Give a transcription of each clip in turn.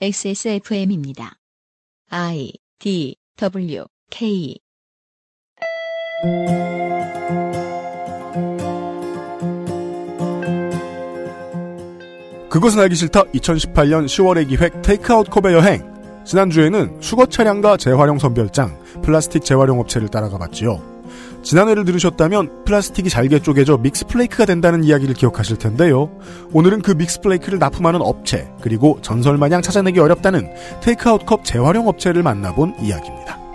XSFM입니다. I D W K 그것은 알기 싫다 2018년 10월의 기획 테이크아웃 코베 여행 지난주에는 수거 차량과 재활용 선별장, 플라스틱 재활용 업체를 따라가 봤지요. 지난해를 들으셨다면 플라스틱이 잘게 쪼개져 믹스플레이크가 된다는 이야기를 기억하실 텐데요. 오늘은 그 믹스플레이크를 납품하는 업체, 그리고 전설마냥 찾아내기 어렵다는 테이크아웃 컵 재활용 업체를 만나본 이야기입니다.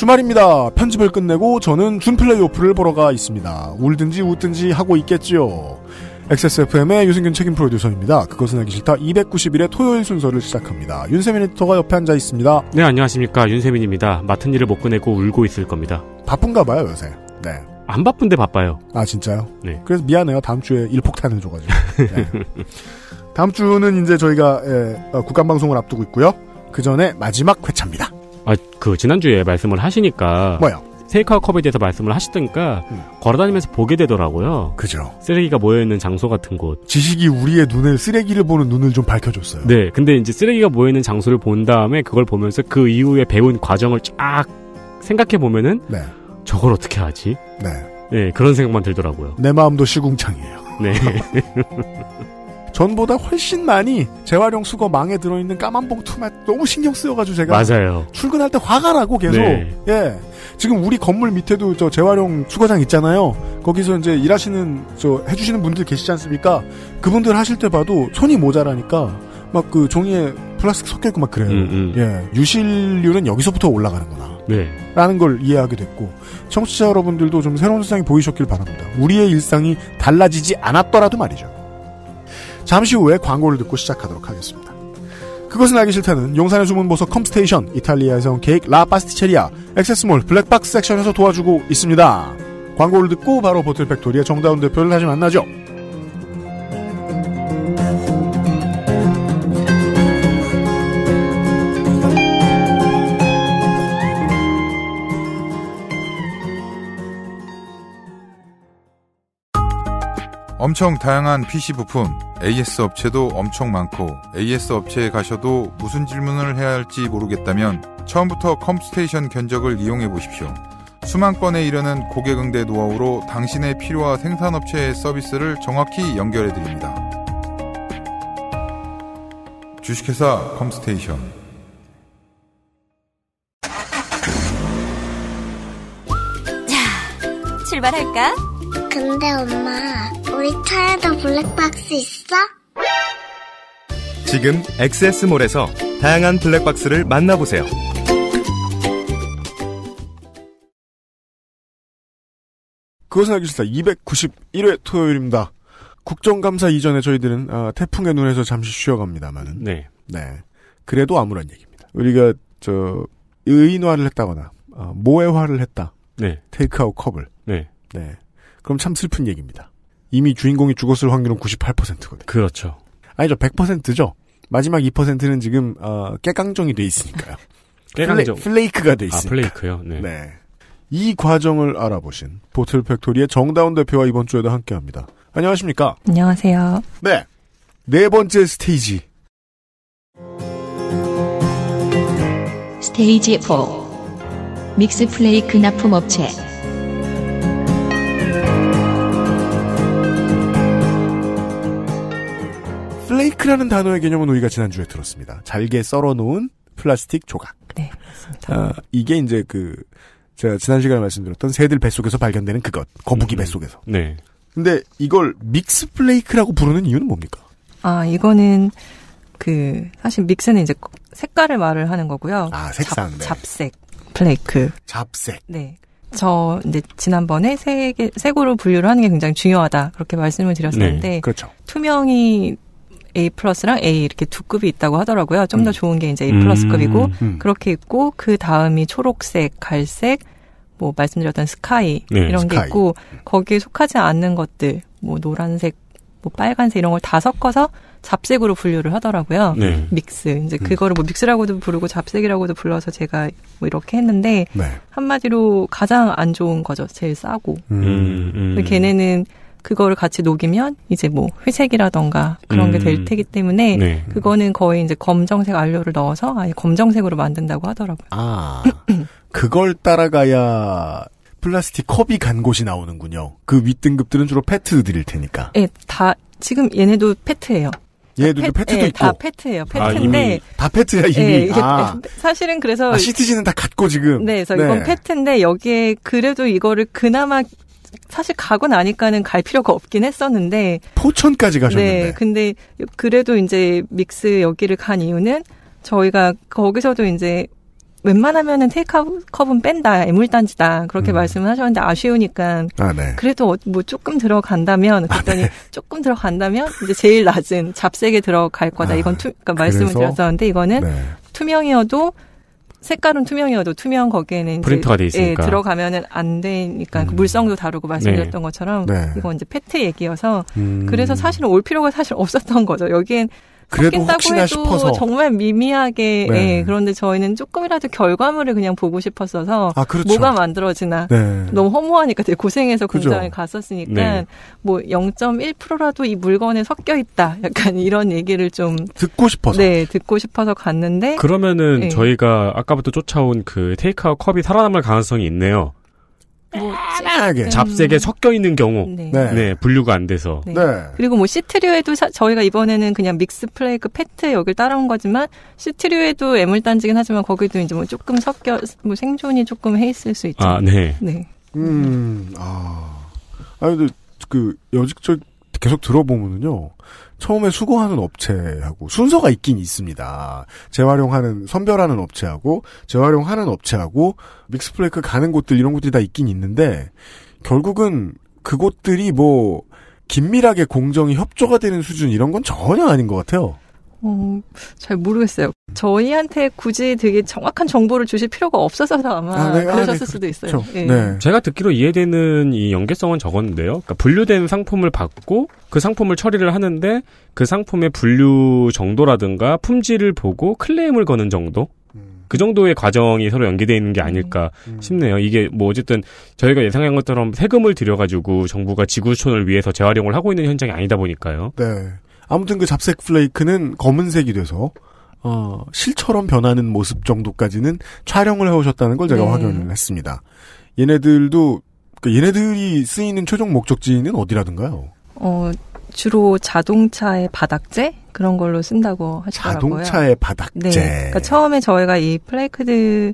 주말입니다. 편집을 끝내고 저는 준 플레이오프를 보러 가 있습니다. 울든지 웃든지 하고 있겠지요. XSFM의 유승균 책임 프로듀서입니다. 그것은 하기 싫다 291의 토요일 순서를 시작합니다. 윤세민 리터가 옆에 앉아 있습니다. 네, 안녕하십니까. 윤세민입니다. 맡은 일을 못 끝내고 울고 있을 겁니다. 바쁜가 봐요, 요새. 네. 안 바쁜데 바빠요. 아, 진짜요? 네. 그래서 미안해요. 다음 주에 일폭탄을 줘가지고. 네. 다음 주는 이제 저희가 예, 어, 국간방송을 앞두고 있고요. 그 전에 마지막 회차입니다. 아, 그 지난주에 말씀을 하시니까 뭐요? 테이크아웃 컵에 대해서 말씀을 하시던가 음. 걸어다니면서 보게 되더라고요. 그죠. 쓰레기가 모여있는 장소 같은 곳. 지식이 우리의 눈을 쓰레기를 보는 눈을 좀 밝혀줬어요. 네, 근데 이제 쓰레기가 모여있는 장소를 본 다음에 그걸 보면서 그 이후에 배운 과정을 쫙 생각해 보면은 네. 저걸 어떻게 하지? 네. 네, 그런 생각만 들더라고요. 내 마음도 시궁창이에요. 네. 전보다 훨씬 많이 재활용 수거 망에 들어있는 까만 봉투만 너무 신경 쓰여가지고 제가 맞아요. 출근할 때 화가 나고 계속 네. 예 지금 우리 건물 밑에도 저 재활용 수거장 있잖아요 거기서 이제 일하시는 저 해주시는 분들 계시지 않습니까 그분들 하실 때 봐도 손이 모자라니까 막 그 종이에 플라스틱 섞여 있고 막 그래요 음, 음. 예 유실류는 여기서부터 올라가는구나 네. 라는 걸 이해하게 됐고 청취자 여러분들도 좀 새로운 세상이 보이셨길 바랍니다 우리의 일상이 달라지지 않았더라도 말이죠. 잠시 후에 광고를 듣고 시작하도록 하겠습니다. 그것은 알기 싫다는 용산의 숨은 보석 컴스테이션, 이탈리아에서 온 케이크 라 파스티체리아, 액세스몰 블랙박스 섹션에서 도와주고 있습니다. 광고를 듣고 바로 보틀팩토리의 정다운 대표를 다시 만나죠. 엄청 다양한 PC 부품, AS 업체도 엄청 많고 AS 업체에 가셔도 무슨 질문을 해야 할지 모르겠다면 처음부터 컴스테이션 견적을 이용해 보십시오. 수만 건에 이르는 고객 응대 노하우로 당신의 필요와 생산업체의 서비스를 정확히 연결해 드립니다. 주식회사 컴스테이션 자, 출발할까? 근데 엄마 우리 차에도 블랙박스 있어? 지금 엑세스몰에서 다양한 블랙박스를 만나보세요. 그것은 알기 싫다. 291회 토요일입니다. 국정감사 이전에 저희들은 아, 태풍의 눈에서 잠시 쉬어갑니다만은. 네. 네. 그래도 아무런 얘기입니다. 우리가 저 의인화를 했다거나 아, 모해화를 했다. 네. 테이크아웃 컵을. 네. 네. 그럼 참 슬픈 얘기입니다. 이미 주인공이 죽었을 확률은 98%거든요. 그렇죠. 아니죠. 100%죠. 마지막 2%는 지금 어, 깨깡정이 돼 있으니까요. 깨깡정. 플레, 이크가돼 있으니까. 아, 플레이크요. 네. 네. 이 과정을 알아보신 보틀 팩토리의 정다운 대표와 이번 주에도 함께합니다. 안녕하십니까? 안녕하세요. 네. 네 번째 스테이지. 스테이지 4. 믹스 플레이크 납품 업체. 플레이크라는 단어의 개념은 우리가 지난주에 들었습니다. 잘게 썰어놓은 플라스틱 조각. 네, 맞습니다. 아, 이게 이제 그, 제가 지난 시간에 말씀드렸던 새들 뱃속에서 발견되는 그것. 거북이 음. 뱃속에서. 음. 네. 근데 이걸 믹스 플레이크라고 부르는 이유는 뭡니까? 아, 이거는 그, 사실 믹스는 이제 색깔을 말을 하는 거고요. 아, 색상. 잡, 네. 잡색. 플레이크. 잡색. 네. 저 이제 지난번에 색 색으로 분류를 하는 게 굉장히 중요하다 그렇게 말씀을 드렸었는데 네, 그렇죠. 투명이 A 플러스랑 A 이렇게 두 급이 있다고 하더라고요. 좀더 음. 좋은 게 이제 A 플러스급이고 음. 음. 그렇게 있고 그 다음이 초록색, 갈색, 뭐 말씀드렸던 스카이 네, 이런 스카이. 게 있고 거기에 속하지 않는 것들 뭐 노란색, 뭐 빨간색 이런 걸 다 섞어서 잡색으로 분류를 하더라고요. 네. 믹스. 이제 음. 그거를 뭐 믹스라고도 부르고 잡색이라고도 불러서 제가 뭐 이렇게 했는데 네. 한마디로 가장 안 좋은 거죠. 제일 싸고. 음, 음. 걔네는 그거를 같이 녹이면 이제 뭐 회색이라던가 그런 음. 게될 테기 때문에 네. 그거는 거의 이제 검정색 안료를 넣어서 아예 검정색으로 만든다고 하더라고요. 아. 그걸 따라가야 플라스틱 컵이 간 곳이 나오는군요. 그 윗등급들은 주로 페트들일 테니까. 예, 네, 다 지금 얘네도 페트예요. 얘도 페, 아, 페트도 예, 있고 다 페트예요. 페트인데 아, 다 페트야 이미. 예, 이게 아. 사실은 그래서 아, 시트지는 다 갖고 지금. 네, 그래서 네. 이건 페트인데 여기에 그래도 이거를 그나마 사실 가고 나니까는 갈 필요가 없긴 했었는데 포천까지 가셨는데 네, 근데 그래도 이제 믹스 여기를 간 이유는 저희가 거기서도 이제 웬만하면은 테이크컵은 뺀다, 애물단지다 그렇게 음. 말씀을 하셨는데 아쉬우니까 아, 네. 그래도 어, 뭐 조금 들어간다면 아, 그랬더니 아, 네. 조금 들어간다면 이제 제일 낮은 잡색에 들어갈 거다 아, 이건 투, 그러니까 말씀을 드렸었는데 이거는 네. 투명이어도 색깔은 투명이어도 투명 거기에는 프린터가 돼 예, 있으니까 예, 들어가면은 안 되니까 그 음. 그 물성도 다르고 말씀드렸던 네. 것처럼 네. 이건 이제 페트 얘기여서 음. 그래서 사실은 올 필요가 사실 없었던 거죠. 여기엔 그래도 혹시나 싶어서 정말 미미하게 네. 예, 그런데 저희는 조금이라도 결과물을 그냥 보고 싶었어서 아, 그렇죠. 뭐가 만들어지나 네. 너무 허무하니까 되게 고생해서 공장에 그죠. 갔었으니까 네. 뭐 0.1%라도 이 물건에 섞여 있다 약간 이런 얘기를 좀 듣고 싶어서 네 듣고 싶어서 갔는데 그러면은 예. 저희가 아까부터 쫓아온 그 테이크아웃 컵이 살아남을 가능성이 있네요. 뭐편게 잡색에 섞여 있는 경우 네, 네, 네 분류가 안 돼서 네. 네. 그리고 뭐 시트류에도 사, 저희가 이번에는 그냥 믹스 플레이크 페트 그 여기를 따라온 거지만 시트류에도 애물단지긴 하지만 거기도 이제 뭐 조금 섞여 뭐 생존이 조금 해 있을 수 있죠. 아 네. 네. 음아 아니 근데 그 여직적 계속 들어보면은요 처음에 수거하는 업체하고 순서가 있긴 있습니다. 재활용하는 선별하는 업체하고 재활용하는 업체하고 믹스플레이크 가는 곳들 이런 곳들이 다 있긴 있는데 결국은 그곳들이 뭐 긴밀하게 공정이 협조가 되는 수준 이런 건 전혀 아닌 것 같아요. 어, 잘 모르겠어요. 저희한테 굳이 되게 정확한 정보를 주실 필요가 없어서 아마 아, 네, 그러셨을 아, 네, 수도 있어요. 그렇죠. 네. 네. 제가 듣기로 이해되는 이 연계성은 적었는데요. 그러니까 분류된 상품을 받고 그 상품을 처리를 하는데 그 상품의 분류 정도라든가 품질을 보고 클레임을 거는 정도? 음. 그 정도의 과정이 서로 연계되어 있는 게 음. 아닐까 음. 싶네요. 이게 뭐 어쨌든 저희가 예상한 것처럼 세금을 들여가지고 정부가 지구촌을 위해서 재활용을 하고 있는 현장이 아니다 보니까요. 네. 아무튼 그 잡색 플레이크는 검은색이 돼서 어, 실처럼 변하는 모습 정도까지는 촬영을 해오셨다는 걸 제가 네. 확인을 했습니다. 얘네들도 그 얘네들이 쓰이는 최종 목적지는 어디라든가요? 어 주로 자동차의 바닥재 그런 걸로 쓴다고 하시더라고요. 자동차의 바닥재. 네. 그러니까 처음에 저희가 이 플레이크들이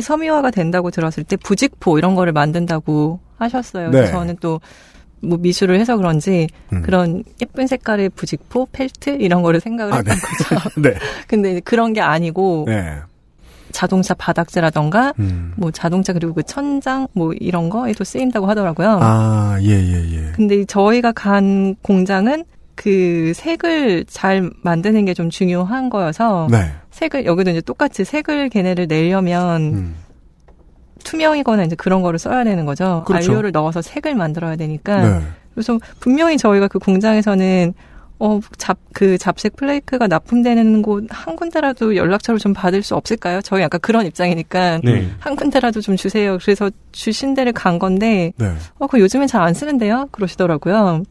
섬유화가 된다고 들었을 때 부직포 이런 거를 만든다고 하셨어요. 네. 저는 또뭐 미술을 해서 그런지 음. 그런 예쁜 색깔의 부직포, 펠트 이런 거를 생각을 아, 했던 네. 거죠. 네. 근데 그런 게 아니고 네. 자동차 바닥재라던가 음. 뭐 자동차 그리고 그 천장 뭐 이런 거에도 쓰인다고 하더라고요. 아, 예, 예, 예. 근데 저희가 간 공장은 그 색을 잘 만드는 게 좀 중요한 거여서 네. 색을 여기도 이제 똑같이 색을 걔네를 내려면 음. 투명이거나 이제 그런 거를 써야 되는 거죠. 그렇죠. 안료를 넣어서 색을 만들어야 되니까. 네. 그래서 분명히 저희가 그 공장에서는 어, 잡, 그 잡색 플레이크가 납품되는 곳 한 군데라도 연락처를 좀 받을 수 없을까요? 저희 약간 그런 입장이니까 네. 한 군데라도 좀 주세요. 그래서 주신 데를 간 건데, 네. 어, 그 요즘엔 잘 안 쓰는데요? 그러시더라고요.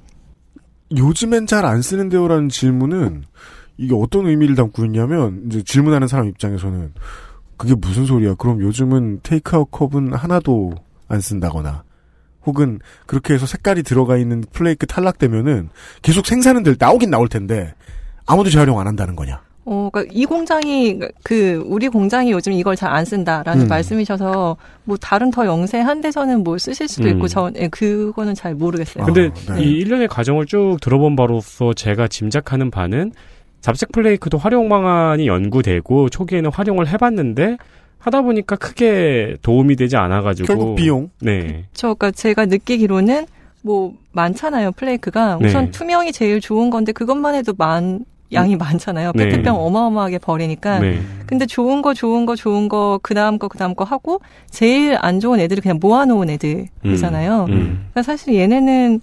요즘엔 잘 안 쓰는데요라는 질문은 이게 어떤 의미를 담고 있냐면 이제 질문하는 사람 입장에서는 그게 무슨 소리야? 그럼 요즘은 테이크아웃 컵은 하나도 안 쓴다거나 혹은 그렇게 해서 색깔이 들어가 있는 플레이크 탈락되면은 계속 생산은 될 나오긴 나올 텐데 아무도 재활용 안 한다는 거냐? 어, 그니까이 공장이 그 우리 공장이 요즘 이걸 잘 안 쓴다라는 음. 말씀이셔서 뭐 다른 더 영세한 데서는 뭐 쓰실 수도 음. 있고 전 예, 그거는 잘 모르겠어요. 근데 아, 네. 이 일련의 과정을 쭉 들어본 바로서 제가 짐작하는 바는 잡색 플레이크도 활용 방안이 연구되고 초기에는 활용을 해봤는데 하다 보니까 크게 도움이 되지 않아가지고 결국 비용. 네. 저 그러니까 제가 느끼기로는 뭐 많잖아요 플레이크가 네. 우선 네. 투명이 제일 좋은 건데 그것만 해도 만 양이 많잖아요. 페트병 네. 어마어마하게 버리니까. 네. 근데 좋은 거, 좋은 거, 좋은 거, 그 다음 거, 그 다음 거 하고, 제일 안 좋은 애들을 그냥 모아놓은 애들이잖아요. 음. 음. 그러니까 사실 얘네는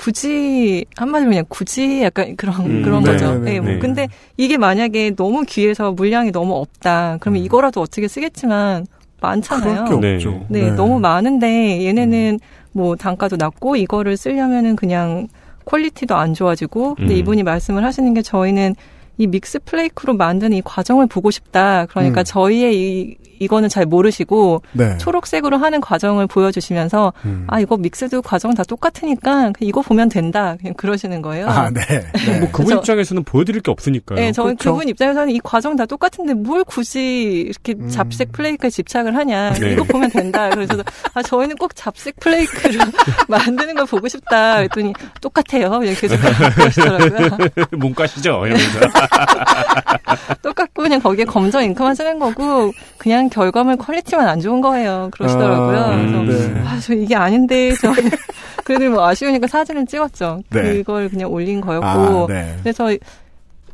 굳이 한마디로 그냥 굳이 약간 그런 음, 그런 네, 거죠. 네, 예, 뭐 네, 뭐 근데 이게 만약에 너무 귀해서 물량이 너무 없다. 그러면 음. 이거라도 어떻게 쓰겠지만 많잖아요. 네. 네, 네, 너무 많은데 얘네는 음. 뭐 단가도 낮고 이거를 쓰려면은 그냥 퀄리티도 안 좋아지고 근데 음. 이분이 말씀을 하시는 게 저희는 이 믹스 플레이크로 만드는 이 과정을 보고 싶다. 그러니까 음. 저희의 이 이거는 잘 모르시고 네. 초록색으로 하는 과정을 보여주시면서 음. 아 이거 믹스도 과정 다 똑같으니까 이거 보면 된다 그냥 그러시는 거예요. 아 네. 네. 뭐 그분 입장에서는 보여드릴 게 없으니까요. 네, 저는 그렇죠? 그분 입장에서는 이 과정 다 똑같은데 뭘 굳이 이렇게 음. 잡색 플레이크에 집착을 하냐 네. 이거 보면 된다. 그래서 아 저희는 꼭 잡색 플레이크를 만드는 걸 보고 싶다. 그랬더니 똑같아요. 그냥 계속 그러시더라고요. 몸가시죠 똑같고 그냥 거기에 검정 잉크만 쓰는 거고 그냥 결과물 퀄리티만 안 좋은 거예요. 그러시더라고요. 아, 그래서 네. 아, 저 이게 아닌데 저 그래도 뭐 아쉬우니까 사진을 찍었죠. 네. 그걸 그냥 올린 거였고 아, 네. 그래서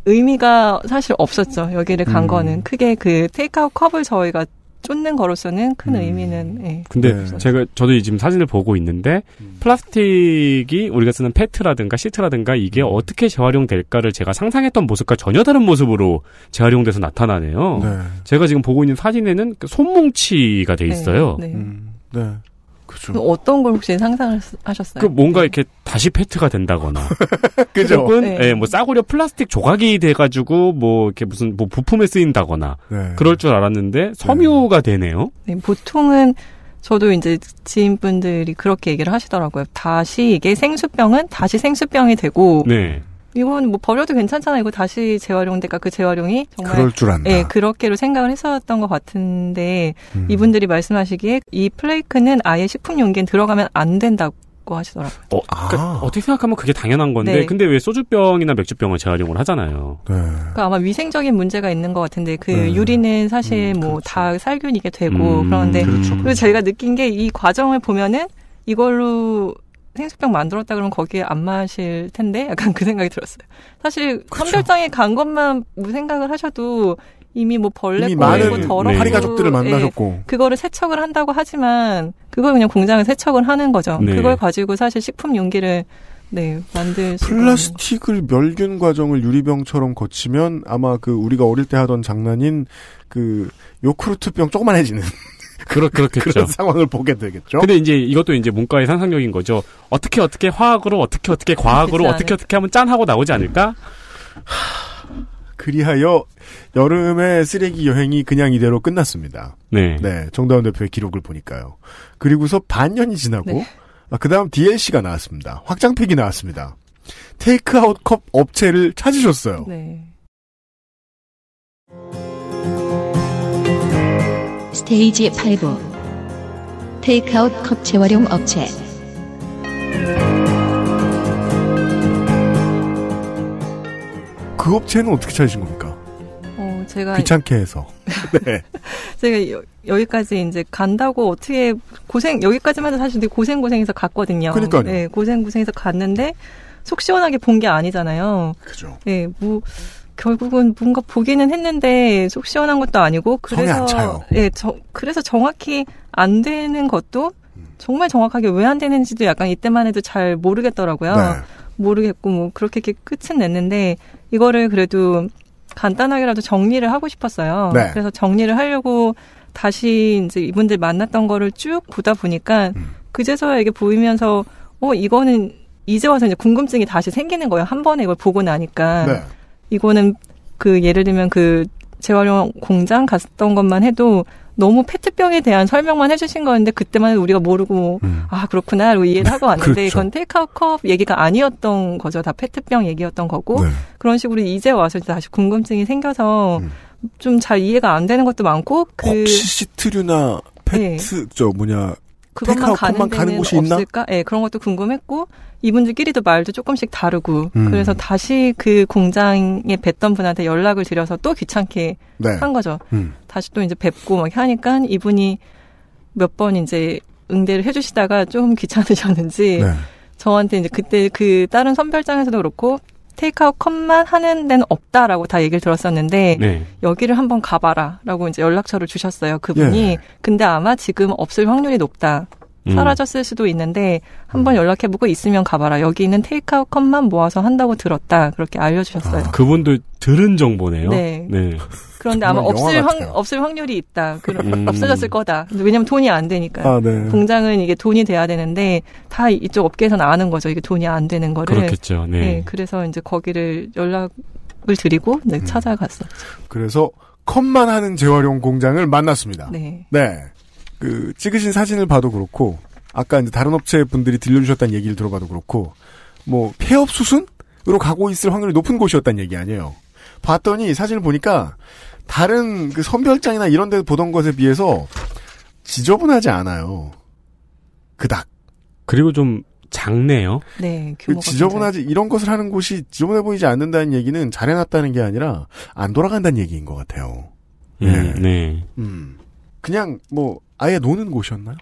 의미가 사실 없었죠. 여기를 간 음. 거는 크게 그 테이크아웃 컵을 저희가 쫓는 거로서는 큰 음. 의미는. 예. 근데 네. 제가 저도 지금 사진을 보고 있는데 음. 플라스틱이 우리가 쓰는 페트라든가 시트라든가 이게 음. 어떻게 재활용될까를 제가 상상했던 모습과 전혀 다른 모습으로 재활용돼서 나타나네요. 네. 제가 지금 보고 있는 사진에는 그 손뭉치가 돼 네. 있어요. 네. 음. 네. 그죠. 어떤 걸 혹시 상상하셨어요? 그 뭔가 네. 이렇게 다시 페트가 된다거나. 그죠. 혹은, 네. 예, 뭐 싸구려 플라스틱 조각이 돼가지고, 뭐, 이렇게 무슨, 뭐 부품에 쓰인다거나. 네. 그럴 줄 알았는데, 섬유가 네. 되네요. 네, 보통은, 저도 이제 지인분들이 그렇게 얘기를 하시더라고요. 다시 이게 생수병은 다시 생수병이 되고, 네. 이건 뭐 버려도 괜찮잖아. 이거 다시 재활용되니까 그 재활용이 정말 그럴 줄 안다. 예, 그렇게로 생각을 했었던 것 같은데 음. 이분들이 말씀하시기에 이 플레이크는 아예 식품 용기에 들어가면 안 된다고 하시더라고요. 어, 아. 그러니까 어떻게 생각하면 그게 당연한 건데, 네. 근데 왜 소주병이나 맥주병을 재활용을 하잖아요. 네. 그러니까 아마 위생적인 문제가 있는 것 같은데, 그 네. 유리는 사실 음, 뭐다 그렇죠. 살균이게 되고 음, 그런데 그렇죠, 그렇죠. 그리고 저희가 느낀 게 이 과정을 보면은 이걸로 생수병 만들었다 그러면 거기에 안 마실 텐데 약간 그 생각이 들었어요. 사실 선별장에 간 것만 뭐 생각을 하셔도 이미 뭐 벌레 이미 고더러운 파리 뭐 네. 가족들을 예, 만나셨고 예, 그거를 세척을 한다고 하지만 그걸 그냥 공장에 세척을 하는 거죠. 네. 그걸 가지고 사실 식품 용기를 네, 만들 플라스틱을 멸균 과정을 유리병처럼 거치면 아마 그 우리가 어릴 때 하던 장난인 그 요크루트병 조그만해지는 그렇 그렇겠죠. 그런 상황을 보게 되겠죠. 근데 이제 이것도 이제 문과의 상상력인 거죠. 어떻게 어떻게 화학으로 어떻게 어떻게 과학으로 그치, 어떻게 어떻게 하면 짠 하고 나오지 않을까? 그리하여 여름의 쓰레기 여행이 그냥 이대로 끝났습니다. 네. 네. 정다운 대표의 기록을 보니까요. 그리고서 반년이 지나고 네. 아, 그다음 DLC가 나왔습니다. 확장팩이 나왔습니다. 테이크아웃 컵 업체를 찾으셨어요. 네. 스테이지 5 테이크아웃 컵 재활용 업체 그 업체는 어떻게 찾으신 겁니까? 어, 제가 귀찮게 해서. 네. 제가 여, 여기까지 이제 간다고 어떻게 고생 여기까지만 해도 사실 되게 고생 고생해서 갔거든요. 그러니까요. 네, 고생 고생해서 갔는데 속 시원하게 본 게 아니잖아요. 그죠. 네, 뭐 결국은 뭔가 보기는 했는데 속 시원한 것도 아니고 그래서 예, 저, 그래서 정확히 안 되는 것도 정말 정확하게 왜 안 되는지도 약간 이때만 해도 잘 모르겠더라고요. 네. 모르겠고 뭐 그렇게 이렇게 끝은 냈는데 이거를 그래도 간단하게라도 정리를 하고 싶었어요. 네. 그래서 정리를 하려고 다시 이제 이분들 만났던 거를 쭉 보다 보니까 음. 그제서야 이게 보이면서 어 이거는 이제 와서 이제 궁금증이 다시 생기는 거예요. 한 번에 이걸 보고 나니까. 네. 이거는 그 예를 들면 그 재활용 공장 갔던 것만 해도 너무 페트병에 대한 설명만 해주신 거였는데 그때만 해도 우리가 모르고 음. 아 그렇구나 라고 이해를 하고 왔는데 그렇죠. 이건 테이크아웃 컵 얘기가 아니었던 거죠 다 페트병 얘기였던 거고 네. 그런 식으로 이제 와서 이제 다시 궁금증이 생겨서 음. 좀잘 이해가 안 되는 것도 많고 그 혹시 시트류나 네. 페트 네. 저 뭐냐 그것만 가는, 가는 곳이 없을까? 있 예, 네, 그런 것도 궁금했고 이분들끼리도 말도 조금씩 다르고 음. 그래서 다시 그 공장에 뵀던 분한테 연락을 드려서 또 귀찮게 네. 한 거죠. 음. 다시 또 이제 뵙고 막 하니까 이분이 몇 번 이제 응대를 해주시다가 좀 귀찮으셨는지 네. 저한테 이제 그때 그 다른 선별장에서도 그렇고 테이크아웃 컵만 하는 데는 없다라고 다 얘기를 들었었는데 네. 여기를 한번 가봐라라고 이제 연락처를 주셨어요 그분이. 예. 근데 아마 지금 없을 확률이 높다. 음. 사라졌을 수도 있는데 한번 음. 연락해보고 있으면 가봐라. 여기 있는 테이크아웃 컵만 모아서 한다고 들었다. 그렇게 알려주셨어요. 아, 그분도 들은 정보네요. 네. 네. 그런데 아마 없을, 같 확, 없을 확률이 있다. 그런, 음. 없어졌을 거다. 왜냐면 돈이 안 되니까요. 아, 네. 공장은 이게 돈이 돼야 되는데 다 이쪽 업계에서는 아는 거죠. 이게 돈이 안 되는 거를. 그렇겠죠. 네. 네 그래서 이제 거기를 연락을 드리고 네, 찾아갔었죠. 음. 그래서 컵만 하는 재활용 공장을 만났습니다. 네. 네. 그 찍으신 사진을 봐도 그렇고 아까 이제 다른 업체 분들이 들려주셨다는 얘기를 들어봐도 그렇고 뭐 폐업 수순으로 가고 있을 확률이 높은 곳이었다는 얘기 아니에요. 봤더니 사진을 보니까 다른 그 선별장이나 이런 데 보던 것에 비해서 지저분하지 않아요. 그닥. 그리고 좀 작네요. 네, 그 지저분하지 굉장히... 이런 것을 하는 곳이 지저분해 보이지 않는다는 얘기는 잘해놨다는 게 아니라 안 돌아간다는 얘기인 것 같아요. 음, 네. 네. 음. 그냥 뭐 아예 노는 곳이었나요?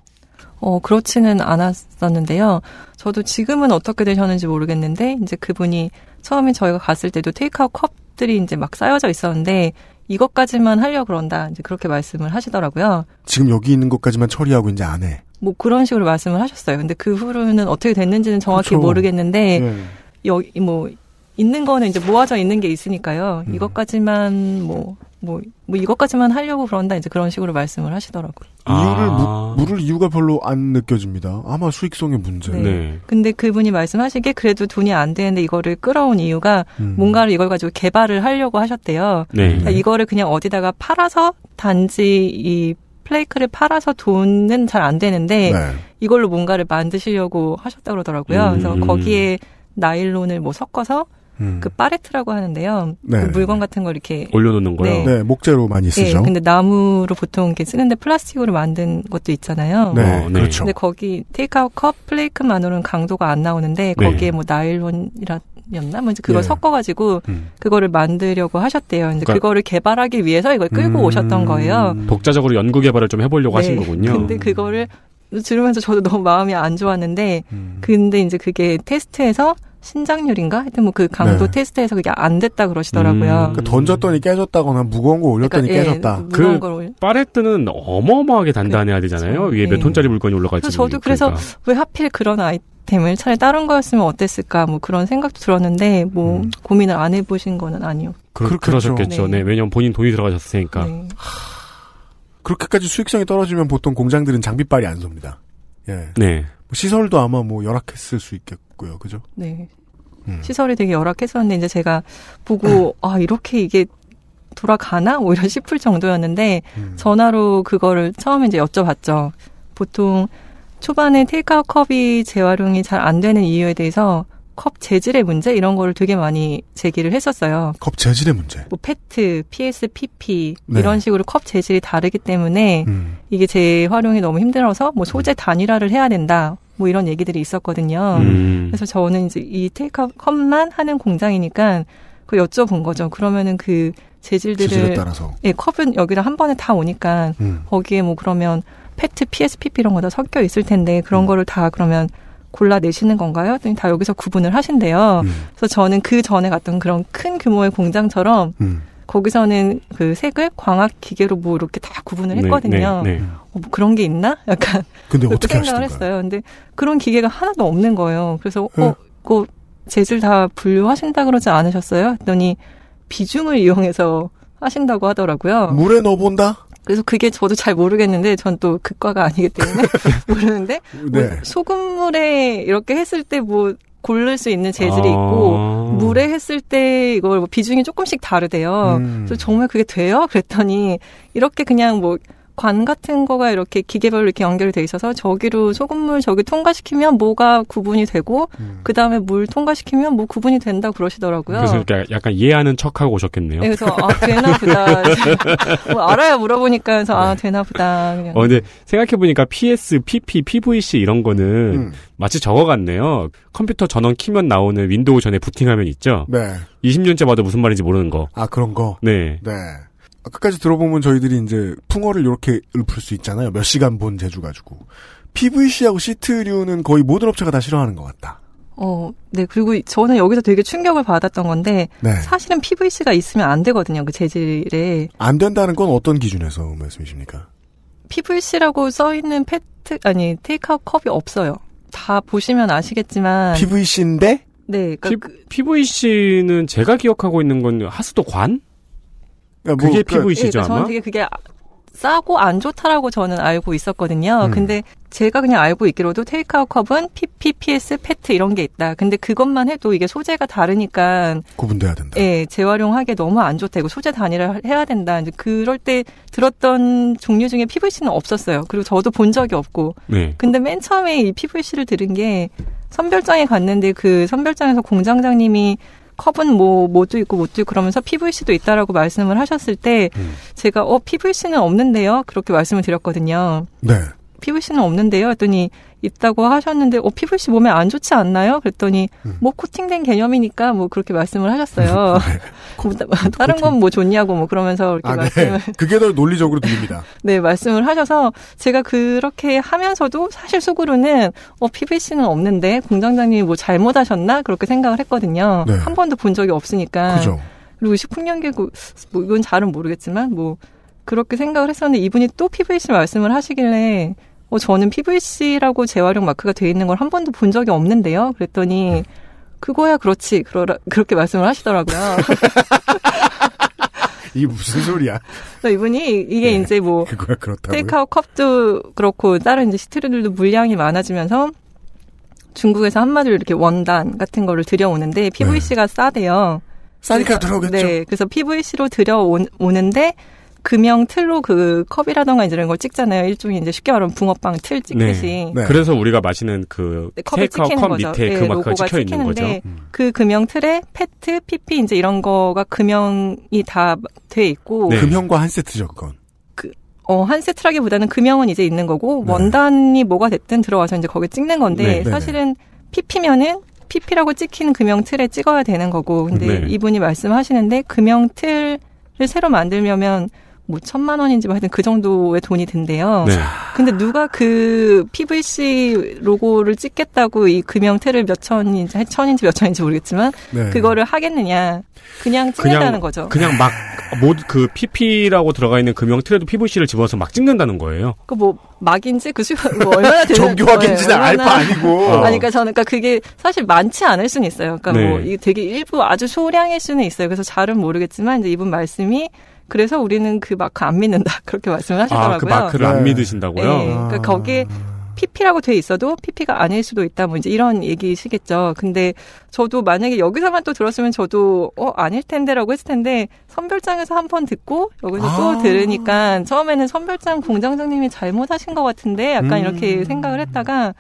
어, 그렇지는 않았었는데요. 저도 지금은 어떻게 되셨는지 모르겠는데, 이제 그분이 처음에 저희가 갔을 때도 테이크아웃 컵들이 이제 막 쌓여져 있었는데, 이것까지만 하려 그런다. 이제 그렇게 말씀을 하시더라고요. 지금 여기 있는 것까지만 처리하고 이제 안 해. 뭐 그런 식으로 말씀을 하셨어요. 근데 그 후로는 어떻게 됐는지는 정확히 그렇죠. 모르겠는데, 네. 여기 뭐, 있는 거는 이제 모아져 있는 게 있으니까요. 음. 이것까지만 뭐 뭐, 뭐 이것까지만 하려고 그런다 이제 그런 식으로 말씀을 하시더라고요. 이유를 물, 아. 물을 이유가 별로 안 느껴집니다. 아마 수익성의 문제. 네. 네. 근데 그분이 말씀하시게 그래도 돈이 안 되는데 이거를 끌어온 이유가 음. 뭔가를 이걸 가지고 개발을 하려고 하셨대요. 네. 그러니까 이거를 그냥 어디다가 팔아서 단지 이 플레이크를 팔아서 돈은 잘 안 되는데 네. 이걸로 뭔가를 만드시려고 하셨다 그러더라고요. 음. 그래서 거기에 나일론을 뭐 섞어서 음. 그 파레트라고 하는데요. 그 네. 그 물건 같은 걸 이렇게 올려놓는 거요. 네. 네 목재로 많이 네, 쓰죠. 네, 근데 나무로 보통 이렇게 쓰는데 플라스틱으로 만든 것도 있잖아요. 네, 어, 그렇죠. 근데 거기 테이크아웃 컵 플레이크만으로는 강도가 안 나오는데 네. 거기에 뭐 나일론이라 였나? 뭐 그걸 섞어가지고 음. 그거를 만들려고 하셨대요. 근데 그러니까 그거를 개발하기 위해서 이걸 끌고 음. 오셨던 거예요. 독자적으로 연구 개발을 좀 해보려고 하신 거군요. 근데 그거를 들으면서 저도 너무 마음이 안 좋았는데 음. 근데 이제 그게 테스트에서 신장률인가? 하여튼 뭐 그 강도 네. 테스트에서 그게 안 됐다 그러시더라고요. 음. 그 던졌더니 깨졌다거나 무거운 거 올렸더니 그러니까, 예, 깨졌다. 예, 무거운 그 올... 파레트는 어마어마하게 단단해야 그렇죠. 되잖아요. 위에 예. 몇 톤짜리 물건이 올라갈지. 저도 그래서 그러니왜 하필 그런 아이템을 차라리 다른 거였으면 어땠을까 뭐 그런 생각도 들었는데 뭐 음. 고민을 안 해보신 거는 아니요. 그, 그렇, 그러셨겠죠. 네. 네. 왜냐면 본인 돈이 들어가셨으니까. 네. 그렇게까지 수익성이 떨어지면 보통 공장들은 장비빨이 안 섭니다. 예. 네. 뭐 시설도 아마 뭐 열악했을 수 있겠고. 없고요. 그죠? 네. 음. 시설이 되게 열악했었는데 이제 제가 보고 아 이렇게 이게 돌아가나 오히려 뭐 싶을 정도였는데 음. 전화로 그거를 처음에 이제 여쭤봤죠. 보통 초반에 테이크아웃 컵이 재활용이 잘 안 되는 이유에 대해서 컵 재질의 문제 이런 거를 되게 많이 제기를 했었어요. 컵 재질의 문제. 뭐 페트, PSPP 네. 이런 식으로 컵 재질이 다르기 때문에 음. 이게 재활용이 너무 힘들어서 뭐 소재 단일화를 해야 된다. 뭐 이런 얘기들이 있었거든요. 음. 그래서 저는 이제 이 테이크컵만 하는 공장이니까 그 여쭤본 거죠. 그러면은 그 재질들을 예, 컵은 여기를 한 번에 다 오니까 음. 거기에 뭐 그러면 페트, PSPP 이런 거 다 섞여 있을 텐데 그런 음. 거를 다 그러면 골라내시는 건가요? 했더니 다 여기서 구분을 하신대요. 음. 그래서 저는 그 전에 갔던 그런 큰 규모의 공장처럼 음. 거기서는 그 색을 광학 기계로 뭐 이렇게 다 구분을 네, 했거든요. 네, 네, 네. 어, 뭐 그런 게 있나? 약간 근데 어떻게 생각을 하시던가요? 했어요. 근데 그런 기계가 하나도 없는 거예요. 그래서 어, 그 재질 다 분류하신다 그러지 않으셨어요? 했더니 비중을 이용해서 하신다고 하더라고요. 물에 넣어본다? 그래서 그게 저도 잘 모르겠는데 전 또 그과가 아니기 때문에 모르는데 네. 뭐 소금물에 이렇게 했을 때뭐 고를 수 있는 재질이 있고 아. 물에 했을 때 이걸 뭐 비중이 조금씩 다르대요. 음. 그래서 정말 그게 돼요? 그랬더니 이렇게 그냥 뭐관 같은 거가 이렇게 기계별로 이렇게 연결돼 있어서 저기로 소금물 저기 통과시키면 뭐가 구분이 되고 음. 그 다음에 물 통과시키면 뭐 구분이 된다 그러시더라고요. 그래서 약간 이해하는 척하고 오셨겠네요. 네, 그래서 아 되나 보다. 뭐 알아야 물어보니까 해서아 되나 보다. 그냥. 어 근데 생각해 보니까 PS, PP, PVC 이런 거는 음. 마치 저거 같네요. 컴퓨터 전원 키면 나오는 윈도우 전에 부팅화면 있죠. 네. 20년째 봐도 무슨 말인지 모르는 거. 아 그런 거. 네. 네. 아까까지 들어보면 저희들이 이제 풍어를 이렇게 읊을 수 있잖아요. 몇 시간 본 재주 가지고. PVC하고 시트류는 거의 모든 업체가 다 싫어하는 것 같다. 어, 네. 그리고 저는 여기서 되게 충격을 받았던 건데 네. 사실은 PVC가 있으면 안 되거든요. 그 재질에. 안 된다는 건 어떤 기준에서 말씀이십니까? PVC라고 써 있는 페트 아니 테이크아웃 컵이 없어요. 다 보시면 아시겠지만 PVC인데 네. 그러니까 피, 그, PVC는 제가 기억하고 있는 건 하수도 관? 그러 뭐, 게 PVC죠 그러니까 네, 저는 되게 그게 싸고 안 좋다라고 저는 알고 있었거든요. 음. 근데 제가 그냥 알고 있기로도 테이크아웃 컵은 PPPS, 페트 이런 게 있다. 근데 그것만 해도 이게 소재가 다르니까 구분돼야 된다. 예, 재활용하기에 너무 안 좋다. 고 소재 단위를 해야 된다. 이제 그럴 때 들었던 종류 중에 PVC는 없었어요. 그리고 저도 본 적이 없고. 네. 근데 맨 처음에 이 PVC를 들은 게 선별장에 갔는데 그 선별장에서 공장장님이 컵은 뭐 뭐도 있고 뭐도 있고 그러면서 PVC도 있다라고 말씀을 하셨을 때 음. 제가 어 PVC는 없는데요 그렇게 말씀을 드렸거든요. 네. PVC는 없는데요. 했더니 있다고 하셨는데 어 PVC 몸에 안 좋지 않나요? 그랬더니 음. 뭐 코팅된 개념이니까 뭐 그렇게 말씀을 하셨어요. 음, 네. 뭐, 다른 건 뭐 좋냐고 뭐 그러면서 이렇게 아, 네. 말씀을 네. 그게 더 논리적으로 들립니다. 네 말씀을 하셔서 제가 그렇게 하면서도 사실 속으로는 어 PVC는 없는데 공장장님이 뭐 잘못하셨나 그렇게 생각을 했거든요. 네. 한 번도 본 적이 없으니까. 그죠. 그리고 식품연계고 뭐 이건 잘은 모르겠지만 뭐 그렇게 생각을 했었는데 이분이 또 PVC 말씀을 하시길래 어, 저는 PVC라고 재활용 마크가 돼 있는 걸 한 번도 본 적이 없는데요. 그랬더니 네. 그거야 그렇지 그러라 그렇게 말씀을 하시더라고요. 이게 무슨 소리야? 이분이 이게 네, 이제 뭐 테이크아웃 컵도 그렇고 다른 이제 시트류들도 물량이 많아지면서 중국에서 한마디로 이렇게 원단 같은 거를 들여오는데 PVC가 네. 싸대요. 싸니까 들어오겠죠. 네, 그래서 PVC로 들여오는데 금형 틀로 그 컵이라던가 이런 걸 찍잖아요. 일종의 이제 쉽게 말하면 붕어빵 틀 찍듯이. 네. 네. 그래서 우리가 마시는 그 네, 테이크아웃 컵 거죠. 밑에 네, 그 마크가 찍혀 있는 거죠. 그 금형 틀에 패트 피피 이제 이런 거가 금형이 다 돼 있고 네. 금형과 한 세트죠, 그건. 그, 어, 한 세트라기보다는 금형은 이제 있는 거고 네. 원단이 뭐가 됐든 들어와서 이제 거기 찍는 건데 네. 사실은 PP면은 PP라고 찍힌 금형 틀에 찍어야 되는 거고 근데 네. 이분이 말씀하시는데 금형 틀을 새로 만들면 려뭐 천만 원인지 뭐 하여튼 그 정도의 돈이 든대요. 네. 근데 누가 그 PVC 로고를 찍겠다고 이 금형테를 몇 천인지 천인지 몇 천인지 모르겠지만 네. 그거를 하겠느냐. 그냥 찍는다는 그냥, 거죠. 그냥 막 뭐 그 PP라고 들어가 있는 금형틀에도 PVC를 집어서 막 찍는다는 거예요. 그 뭐 막인지 그 수가 뭐 얼마나 되는 정교학인지는 알 바 아니고. 아니 그러니까 저는 그니까 그게 사실 많지 않을 수는 있어요. 그러니까 뭐 네. 뭐 이게 되게 일부 아주 소량일 수는 있어요. 그래서 잘은 모르겠지만 이제 이분 말씀이 그래서 우리는 그 마크 안 믿는다 그렇게 말씀을 하시더라고요. 아, 그 마크를 네. 안 믿으신다고요? 네. 그러니까 거기에 PP라고 아. 돼 있어도 PP가 아닐 수도 있다, 뭐 이제 이런 얘기시겠죠. 근데 저도 만약에 여기서만 또 들었으면 저도 어 아닐 텐데라고 했을 텐데 선별장에서 한 번 듣고 여기서 아. 또 들으니까 처음에는 선별장 공장장님이 잘못하신 것 같은데 약간 음. 이렇게 생각을 했다가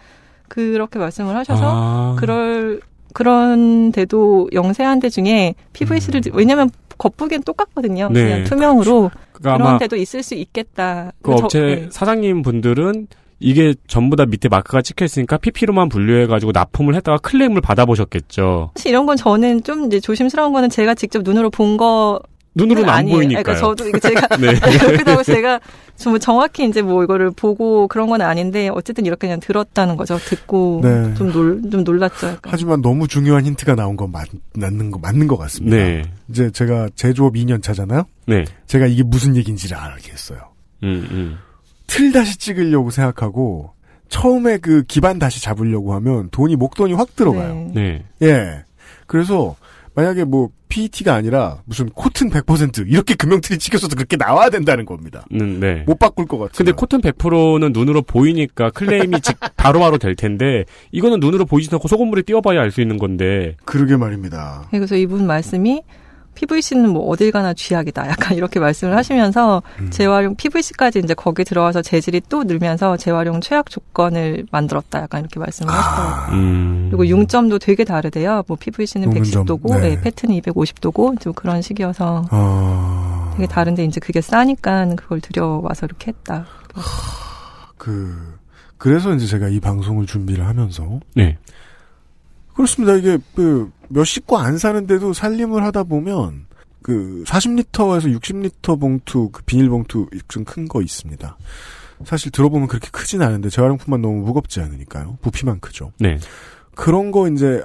그렇게 말씀을 하셔서 아. 그럴 그런데도 영세한대 중에 PVC를 음. 왜냐면 겉보기엔 똑같거든요. 네. 그냥 투명으로 그러니까 그런 데도 있을 수 있겠다. 그, 업체 네. 사장님 분들은 이게 전부 다 밑에 마크가 찍혀 있으니까 PP로만 분류해가지고 납품을 했다가 클레임을 받아보셨겠죠. 사실 이런 건 저는 좀 이제 조심스러운 거는 제가 직접 눈으로 본거 눈으로는 안 아니에요. 그러니까 보이니까요. 그러니까 저도 제가 네. 그렇다고 제가 좀 정확히 이제 뭐 이거를 보고 그런 건 아닌데 어쨌든 이렇게 그냥 들었다는 거죠. 듣고 네. 좀놀좀 좀 놀랐죠. 약간. 하지만 너무 중요한 힌트가 나온 건 맞, 는거 맞는 것 같습니다. 네. 이제 제가 제조업 2년 차잖아요. 네. 제가 이게 무슨 얘기인지를 알겠어요. 음, 음. 틀 다시 찍으려고 생각하고 처음에 그 기반 다시 잡으려고 하면 돈이 목돈이 확 들어가요. 네. 네. 예. 그래서 만약에 뭐 PET가 아니라 무슨 코튼 100% 이렇게 금형틀이 찍혀서도 그렇게 나와야 된다는 겁니다. 음, 네. 못 바꿀 것 같아요. 근데 코튼 100%는 눈으로 보이니까 클레임이 바로바로 될 텐데 이거는 눈으로 보이지 않고 소금물에 띄워봐야 알 수 있는 건데. 그러게 말입니다. 네, 그래서 이분 말씀이 음. PVC는 뭐 어딜 가나 쥐약이다. 약간 이렇게 말씀을 하시면서 음. 재활용 PVC까지 이제 거기 들어와서 재질이 또 늘면서 재활용 최악 조건을 만들었다. 약간 이렇게 말씀을 아. 하시더라고요. 음. 그리고 융점도 되게 다르대요. 뭐 PVC는 110도고, 네. 네, 패트는 250도고 좀 그런 식이어서 아. 되게 다른데 이제 그게 싸니까 그걸 들여와서 이렇게 했다. 하, 그 그래서 이제 제가 이 방송을 준비를 하면서 네. 그렇습니다. 이게 그몇 식구 안 사는데도 살림을 하다 보면 그 40리터에서 60리터 봉투 그 비닐봉투 좀큰거 있습니다. 사실 들어보면 그렇게 크진 않은데 재활용품만 너무 무겁지 않으니까요. 부피만 크죠. 네. 그런 거 이제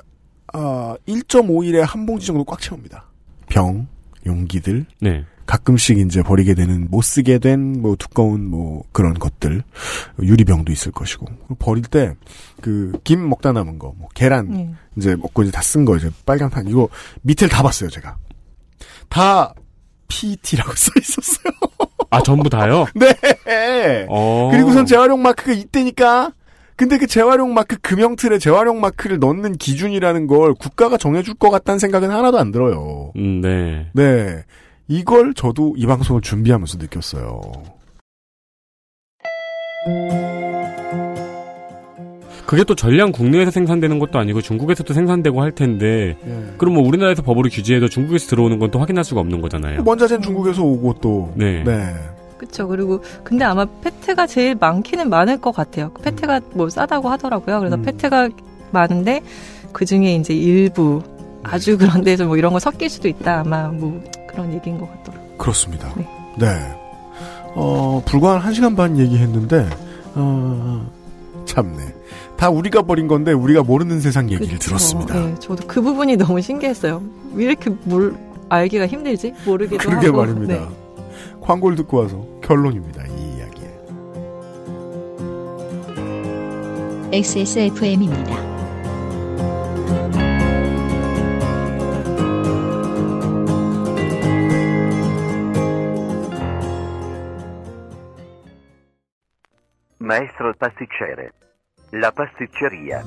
아 1.5일에 한 봉지 정도 꽉 채웁니다. 병, 용기들, 네. 가끔씩 이제 버리게 되는 못 쓰게 된 뭐 두꺼운 뭐 그런 것들 유리병도 있을 것이고 버릴 때 그 김 먹다 남은 거, 뭐 계란 네. 이제 먹고 이제 다 쓴 거 이제 빨강판 이거 밑을 다 봤어요 제가 다 PET라고 써 있었어요. 아 전부 다요? 네. 오. 어. 그리고선 재활용 마크가 이때니까 근데 그 재활용 마크 금형틀에 재활용 마크를 넣는 기준이라는 걸 국가가 정해줄 것 같다는 생각은 하나도 안 들어요. 음, 네. 네. 이걸 저도 이 방송을 준비하면서 느꼈어요. 그게 또 전량 국내에서 생산되는 것도 아니고 중국에서도 생산되고 할 텐데 예. 그럼 뭐 우리나라에서 법으로 규제해도 중국에서 들어오는 건 또 확인할 수가 없는 거잖아요. 원자재는 중국에서 오고 또 네. 네. 그렇죠. 그리고 근데 아마 페트가 제일 많기는 많을 것 같아요. 그 페트가 음. 뭐 싸다고 하더라고요. 그래서 음. 페트가 많은데 그 중에 이제 일부 아주 그런데 서뭐 이런 거 섞일 수도 있다. 아마 뭐 그런 얘기인 것 같더라고요. 그렇습니다. 네. 네. 어, 불과 한 1시간 반 얘기했는데, 어, 참네. 다 우리가 버린 건데 우리가 모르는 세상 얘기를 그쵸. 들었습니다. 네, 저도 그 부분이 너무 신기했어요. 왜 이렇게 뭘 알기가 힘들지? 모르겠도 그러게 하고. 그러게 말입니다. 네. 광고를 듣고 와서 결론입니다. 이 이야기에. XSFM입니다. Maestro pasticcere. La pasticceria.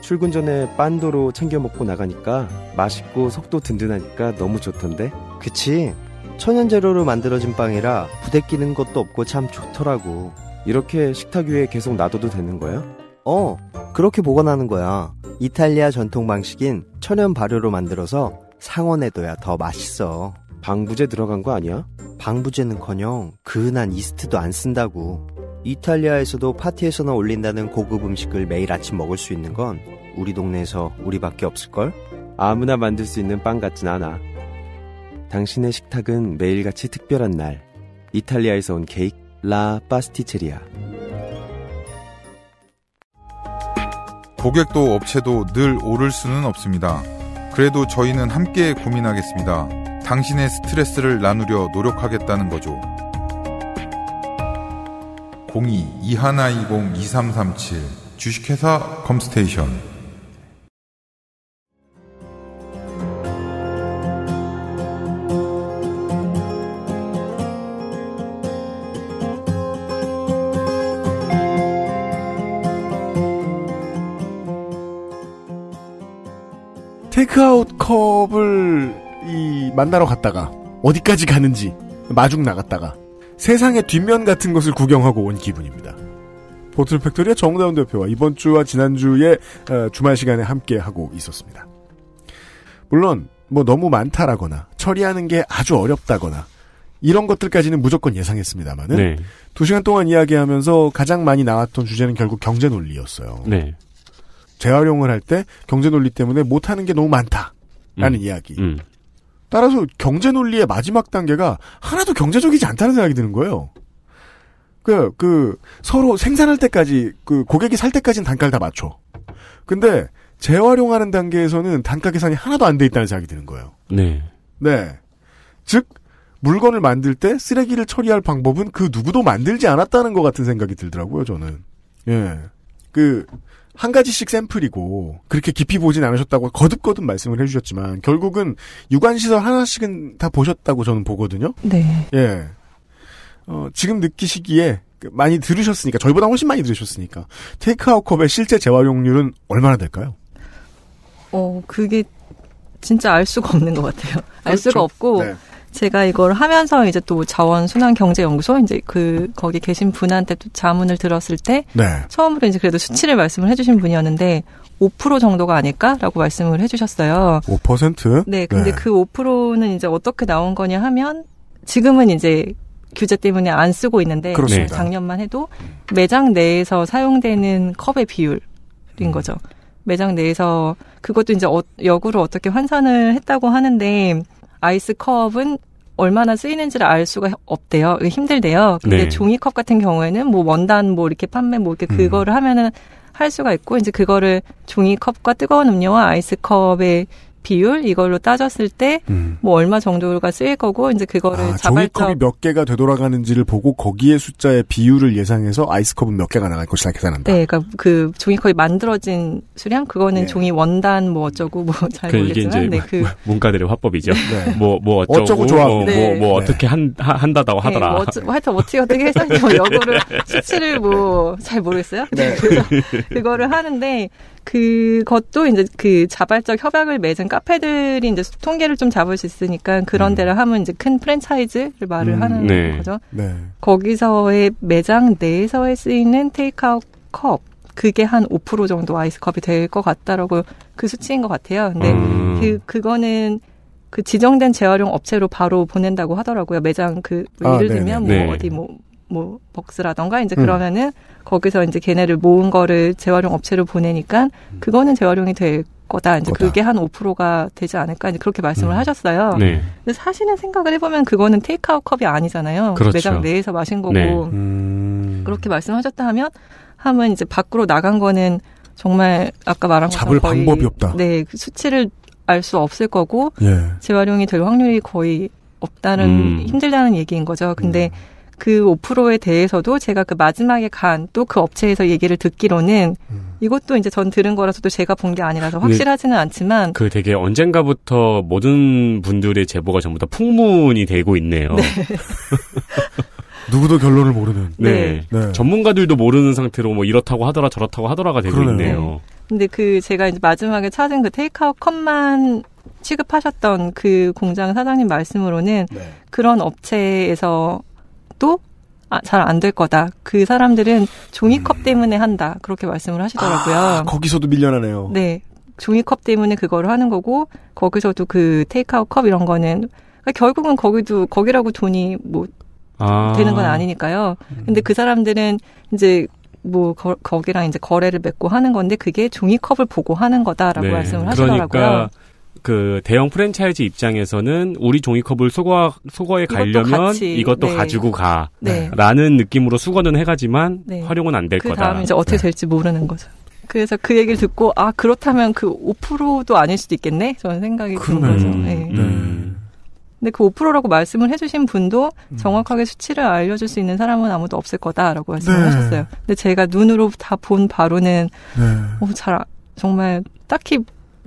출근 전에 빤도로 챙겨 먹고 나가니까 맛있고 속도 든든하니까 너무 좋던데. 그치? 천연 재료로 만들어진 빵이라 부대 끼는 것도 없고 참 좋더라고. 이렇게 식탁 위에 계속 놔둬도 되는 거야? 어, 그렇게 보관하는 거야. 이탈리아 전통 방식인 천연 발효로 만들어서 상온에둬야 더 맛있어. 방부제 들어간 거 아니야? 방부제는커녕 그은한 이스트도 안 쓴다고. 이탈리아에서도 파티에서나 올린다는 고급 음식을 매일 아침 먹을 수 있는 건 우리 동네에서 우리밖에 없을걸? 아무나 만들 수 있는 빵 같진 않아. 당신의 식탁은 매일같이 특별한 날. 이탈리아에서 온 케이크 라 파스티체리아. 고객도 업체도 늘 오를 수는 없습니다. 그래도 저희는 함께 고민하겠습니다. 당신의 스트레스를 나누려 노력하겠다는 거죠. 02-2120-2337 주식회사 컴스테이션 테크아웃 컵을 이 만나러 갔다가 어디까지 가는지 마중 나갔다가 세상의 뒷면 같은 것을 구경하고 온 기분입니다. 보틀 팩토리의 정다운 대표와 이번 주와 지난주에 어, 주말 시간에 함께 하고 있었습니다. 물론 뭐 너무 많다라거나 처리하는 게 아주 어렵다거나 이런 것들까지는 무조건 예상했습니다만은 네. 두 시간 동안 이야기하면서 가장 많이 나왔던 주제는 결국 경제 논리였어요. 네. 재활용을 할 때 경제 논리 때문에 못하는 게 너무 많다라는 음. 이야기. 음. 따라서 경제 논리의 마지막 단계가 하나도 경제적이지 않다는 생각이 드는 거예요. 그, 그, 서로 생산할 때까지, 그, 고객이 살 때까지는 단가를 다 맞춰. 근데, 재활용하는 단계에서는 단가 계산이 하나도 안 돼 있다는 생각이 드는 거예요. 네. 네. 즉, 물건을 만들 때 쓰레기를 처리할 방법은 그 누구도 만들지 않았다는 것 같은 생각이 들더라고요, 저는. 예. 그, 한 가지씩 샘플이고 그렇게 깊이 보진 않으셨다고 거듭거듭 말씀을 해주셨지만 결국은 유관시설 하나씩은 다 보셨다고 저는 보거든요. 네. 예. 어, 지금 느끼시기에 그 많이 들으셨으니까 저희보다 훨씬 많이 들으셨으니까 테이크아웃 컵의 실제 재활용률은 얼마나 될까요? 어 그게 진짜 알 수가 없는 것 같아요. 알 그렇죠. 수가 없고 네. 제가 이걸 하면서 이제 또 자원순환경제연구소 이제 그 거기 계신 분한테 또 자문을 들었을 때 네. 처음으로 이제 그래도 수치를 말씀을 해주신 분이었는데 5% 정도가 아닐까라고 말씀을 해주셨어요. 5%? 네, 근데 네. 그 5%는 이제 어떻게 나온 거냐 하면 지금은 이제 규제 때문에 안 쓰고 있는데 그렇습니다. 작년만 해도 매장 내에서 사용되는 컵의 비율인 음. 거죠. 매장 내에서 그것도 이제 어, 역으로 어떻게 환산을 했다고 하는데 아이스 컵은 얼마나 쓰이는지를 알 수가 없대요. 힘들대요. 근데 네. 종이컵 같은 경우에는 뭐 원단 뭐 이렇게 판매 뭐 이렇게 음. 그거를 하면은 할 수가 있고 이제 그거를 종이컵과 뜨거운 음료와 아이스컵에 비율 이걸로 따졌을 때뭐 음. 뭐 얼마 정도가 쓰일 거고 이제 그거를 아, 자발적 종이컵이 몇 개가 되돌아가는지를 보고 거기에 숫자의 비율을 예상해서 아이스컵은 몇 개가 나갈 것이라 계산한다. 네, 그러니까 그 종이컵이 만들어진 수량 그거는 네. 종이 원단 뭐 어쩌고 뭐잘 그 모르겠지만 네, 그 뭐 문과들의 화법이죠. 뭐뭐 네. 뭐, 뭐 어쩌고, 좋 뭐뭐 네. 뭐 어떻게 한 한다다고 네, 하더라. 뭐 하여튼 어떻게 어떻게 해서 여거를 수치를 뭐잘 모르겠어요. 네. 그래서 그거를 하는데 그것도 이제 그 자발적 협약을 맺은 카페들이 이제 통계를 좀 잡을 수 있으니까 그런 음. 데를 음. 하면 이제 큰 프랜차이즈를 말을 음, 하는 네. 거죠. 네. 거기서의 매장 내에서 할수 있는 테이크아웃 컵 그게 한 5% 정도 아이스컵이 될 것 같다라고 그 수치인 것 같아요. 근데 음. 그 그거는 그 지정된 재활용 업체로 바로 보낸다고 하더라고요. 매장 그 뭐 아, 예를 네, 네 들면 뭐 네. 어디 뭐뭐 벅스라던가 이제 음. 그러면은 음. 거기서 이제 걔네를 모은 거를 재활용 업체로 보내니까 음. 그거는 재활용이 될 거다. 이제 거다. 그게 한 5%가 되지 않을까 이제 그렇게 말씀을 음. 하셨어요. 네. 근데 사실은 생각을 해보면 그거는 테이크아웃 컵이 아니잖아요. 그렇죠. 매장 내에서 마신 거고 네. 음. 그렇게 말씀하셨다 하면 하면 이제 밖으로 나간 거는 정말 아까 말한 것처럼 잡을 거의, 방법이 없다. 네, 그 수치를 알 수 없을 거고 예. 재활용이 될 확률이 거의 없다는 음. 힘들다는 얘기인 거죠. 근데 음. 그 5%에 대해서도 제가 그 마지막에 간 또 그 업체에서 얘기를 듣기로는 음. 이것도 이제 전 들은 거라서 또 제가 본 게 아니라서 예. 확실하지는 않지만 그 되게 언젠가부터 모든 분들의 제보가 전부 다 풍문이 되고 있네요. 네. 누구도 결론을 모르는. 네. 네. 네. 전문가들도 모르는 상태로 뭐 이렇다고 하더라 저렇다고 하더라가 되고 그러네요. 있네요. 근데 그 제가 이제 마지막에 찾은 그 테이크아웃 컵만 취급하셨던 그 공장 사장님 말씀으로는 네. 그런 업체에서 해도 아, 잘 안 될 거다. 그 사람들은 종이컵 음. 때문에 한다. 그렇게 말씀을 하시더라고요. 아, 거기서도 밀려나네요. 네. 종이컵 때문에 그거를 하는 거고 거기서도 그 테이크아웃 컵 이런 거는 그러니까 결국은 거기도 거기라고 돈이 뭐 아. 되는 건 아니니까요. 근데 그 사람들은 이제 뭐 거, 기랑 이제 거래를 맺고 하는 건데 그게 종이컵을 보고 하는 거다라고 네. 말씀을 그러니까 하시더라고요. 그러니까 그 대형 프랜차이즈 입장에서는 우리 종이컵을 속어 속어에 가려면 이것도 네. 가지고 가라는 네. 느낌으로 수거는 해가지만 네. 활용은 안될 그 거다. 그 다음 이제 어떻게 네. 될지 모르는 거죠. 그래서 그 얘기를 듣고 아 그렇다면 그 5%도 아닐 수도 있겠네 저는 생각이 드는 거죠. 네. 음. 네. 근데 그 5%라고 말씀을 해주신 분도 음. 정확하게 수치를 알려줄 수 있는 사람은 아무도 없을 거다라고 말씀하셨어요. 네. 근데 제가 눈으로 다 본 바로는 어, 잘 아, 정말 딱히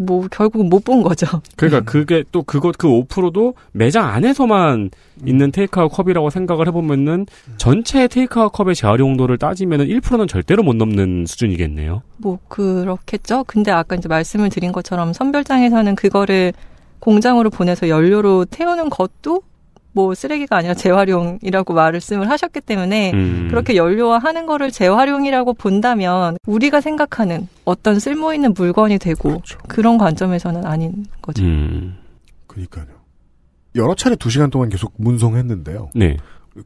뭐 결국은 못 본 거죠. 그러니까 네. 그게 또 그것 그 5%도 매장 안에서만 음. 있는 테이크아웃 컵이라고 생각을 해보면은 음. 전체 테이크아웃 컵의 재활용도를 따지면은 1%는 절대로 못 넘는 수준이겠네요. 뭐 그렇겠죠. 근데 아까 이제 말씀을 드린 것처럼 선별장에서는 그거를 공장으로 보내서 연료로 태우는 것도 뭐 쓰레기가 아니라 재활용이라고 말씀을 하셨기 때문에 음. 그렇게 연료화하는 거를 재활용이라고 본다면 우리가 생각하는 어떤 쓸모 있는 물건이 되고 그렇죠. 그런 관점에서는 아닌 거죠. 음. 그러니까요. 여러 차례 두 시간 동안 계속 문송했는데요. 네.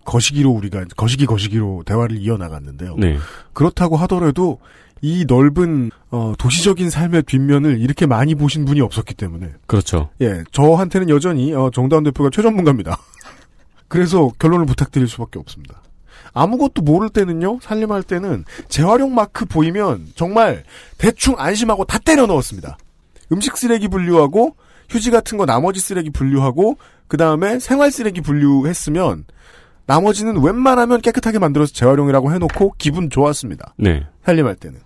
거시기로 우리가 거시기 거시기로 대화를 이어나갔는데요. 네. 그렇다고 하더라도 이 넓은 어, 도시적인 삶의 뒷면을 이렇게 많이 보신 분이 없었기 때문에 그렇죠. 예, 저한테는 여전히 어, 정다운 대표가 최전문가입니다. 그래서 결론을 부탁드릴 수밖에 없습니다. 아무것도 모를 때는요, 살림할 때는 재활용 마크 보이면 정말 대충 안심하고 다 때려 넣었습니다. 음식 쓰레기 분류하고 휴지 같은 거 나머지 쓰레기 분류하고 그 다음에 생활 쓰레기 분류했으면 나머지는 웬만하면 깨끗하게 만들어서 재활용이라고 해놓고 기분 좋았습니다. 네. 살림할 때는.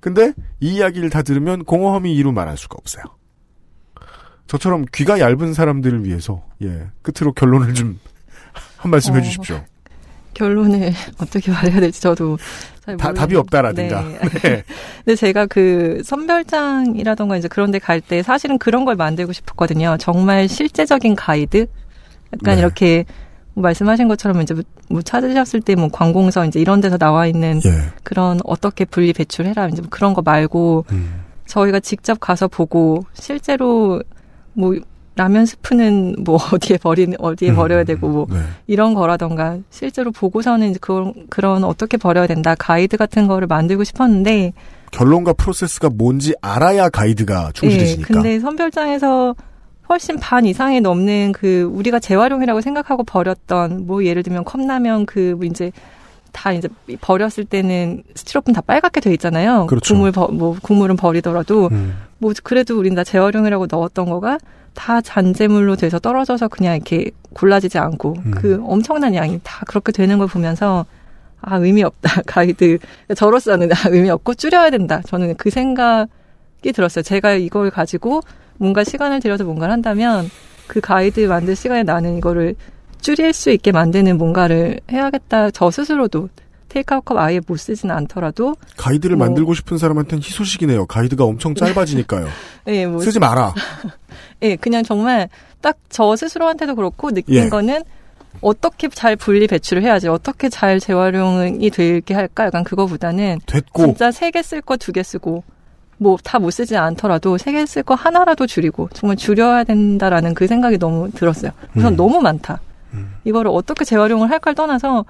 근데 이 이야기를 다 들으면 공허함이 이루 말할 수가 없어요. 저처럼 귀가 얇은 사람들을 위해서 예 끝으로 결론을 좀 한 말씀 어, 해주십시오. 결론을 어떻게 말해야 될지 저도 다, 답이 없다라든가. 네. 네. 근데 제가 그 선별장이라던가 이제 그런데 갈 때 사실은 그런 걸 만들고 싶었거든요. 정말 실제적인 가이드. 약간 네. 이렇게 말씀하신 것처럼 이제 뭐 찾으셨을 때 뭐 관공서 이제 이런 데서 나와 있는 예. 그런 어떻게 분리 배출해라 이제 뭐 그런 거 말고 음. 저희가 직접 가서 보고 실제로 뭐 라면 스프는 뭐 어디에 버리는 어디에 음. 버려야 되고 뭐 네. 이런 거라던가 실제로 보고서는 이제 그런 그런 어떻게 버려야 된다 가이드 같은 거를 만들고 싶었는데 결론과 프로세스가 뭔지 알아야 가이드가 충실해지니까. 예, 근데 선별장에서 훨씬 반 이상이 넘는 그 우리가 재활용이라고 생각하고 버렸던 뭐 예를 들면 컵라면 그뭐 이제 다 이제 버렸을 때는 스티로폼 다 빨갛게 돼 있잖아요. 그렇죠. 국물 버, 뭐 국물은 버리더라도 음. 뭐 그래도 우린 다 재활용이라고 넣었던 거가 다 잔재물로 돼서 떨어져서 그냥 이렇게 골라지지 않고 음. 그 엄청난 양이 다 그렇게 되는 걸 보면서 아 의미 없다 가이드 저로서는 아 의미 없고 줄여야 된다 저는 그 생각이 들었어요. 제가 이걸 가지고 뭔가 시간을 들여서 뭔가를 한다면 그 가이드 만들 시간에 나는 이거를 줄일 수 있게 만드는 뭔가를 해야겠다. 저 스스로도 테이크아웃 컵 아예 못 쓰진 않더라도 가이드를 뭐, 만들고 싶은 사람한테는 희소식이네요. 가이드가 엄청 짧아지니까요. 네, 뭐, 쓰지 마라. 예, 네, 그냥 정말 딱 저 스스로한테도 그렇고 느낀 예. 거는 어떻게 잘 분리 배출을 해야지 어떻게 잘 재활용이 되게 할까 약간 그거보다는 됐고. 진짜 세 개 쓸 거 두 개 쓰고 뭐다못 쓰지 않더라도 세 개 쓸 거 하나라도 줄이고 정말 줄여야 된다라는 그 생각이 너무 들었어요. 우선 음. 너무 많다. 음. 이거를 어떻게 재활용을 할까를 떠나서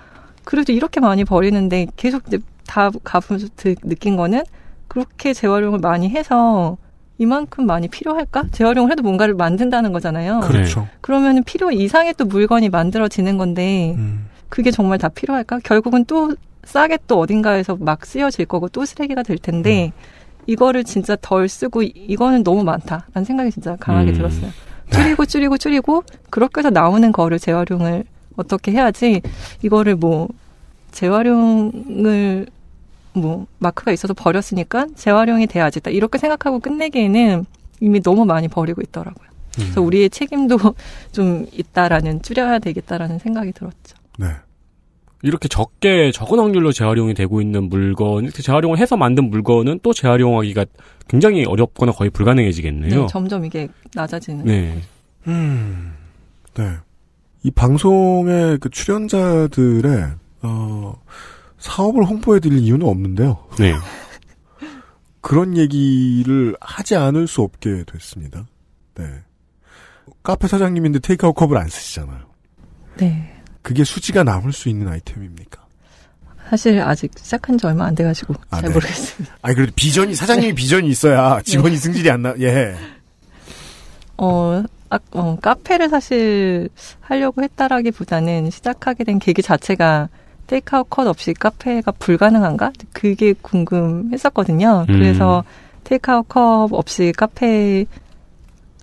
그래도 이렇게 많이 버리는데 계속 이제 다가품면서 느낀 거는 그렇게 재활용을 많이 해서 이만큼 많이 필요할까? 재활용을 해도 뭔가를 만든다는 거잖아요. 그렇죠. 그렇죠. 그러면 필요 이상의 또 물건이 만들어지는 건데 음. 그게 정말 다 필요할까? 결국은 또 싸게 또 어딘가에서 막 쓰여질 거고 또 쓰레기가 될 텐데 음. 이거를 진짜 덜 쓰고 이거는 너무 많다라는 생각이 진짜 강하게 음. 들었어요. 네. 줄이고 줄이고 줄이고 그렇게 해서 나오는 거를 재활용을 어떻게 해야지 이거를 뭐 재활용을 뭐 마크가 있어서 버렸으니까 재활용이 돼야지 다 이렇게 생각하고 끝내기에는 이미 너무 많이 버리고 있더라고요. 음. 그래서 우리의 책임도 좀 있다라는 줄여야 되겠다라는 생각이 들었죠. 네. 이렇게 적게 적은 확률로 재활용이 되고 있는 물건, 이렇게 재활용을 해서 만든 물건은 또 재활용하기가 굉장히 어렵거나 거의 불가능해지겠네요. 네, 점점 이게 낮아지는. 네. 음, 네. 이 방송의 그 출연자들의 어, 사업을 홍보해드릴 이유는 없는데요. 네. 그런 얘기를 하지 않을 수 없게 됐습니다. 네. 카페 사장님인데 테이크아웃 컵을 안 쓰시잖아요. 네. 그게 수지가 남을 수 있는 아이템입니까? 사실 아직 시작한 지 얼마 안 돼가지고 아, 잘 네. 모르겠습니다. 아니 그래도 비전이 사장님이 네. 비전이 있어야 네. 직원이 네. 승질이 안 나. 예. 어, 아, 어, 카페를 사실 하려고 했다라기보다는 시작하게 된 계기 자체가 테이크아웃 컷 없이 카페가 불가능한가? 그게 궁금했었거든요. 음. 그래서 테이크아웃 컵 없이 카페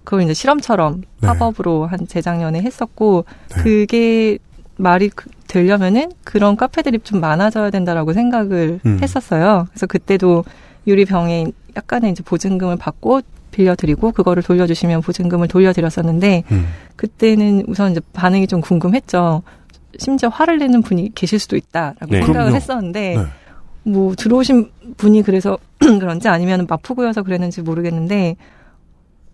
그걸 이제 실험처럼 네. 팝업으로 한 재작년에 했었고 네. 그게 말이 그, 되려면은 그런 카페들이 좀 많아져야 된다라고 생각을 음. 했었어요. 그래서 그때도 유리병에 약간의 이제 보증금을 받고 빌려드리고 그거를 돌려주시면 보증금을 돌려드렸었는데 음. 그때는 우선 이제 반응이 좀 궁금했죠. 심지어 화를 내는 분이 계실 수도 있다라고 네. 생각을 그럼요. 했었는데 네. 뭐 들어오신 분이 그래서 그런지 아니면 마포구여서 그랬는지 모르겠는데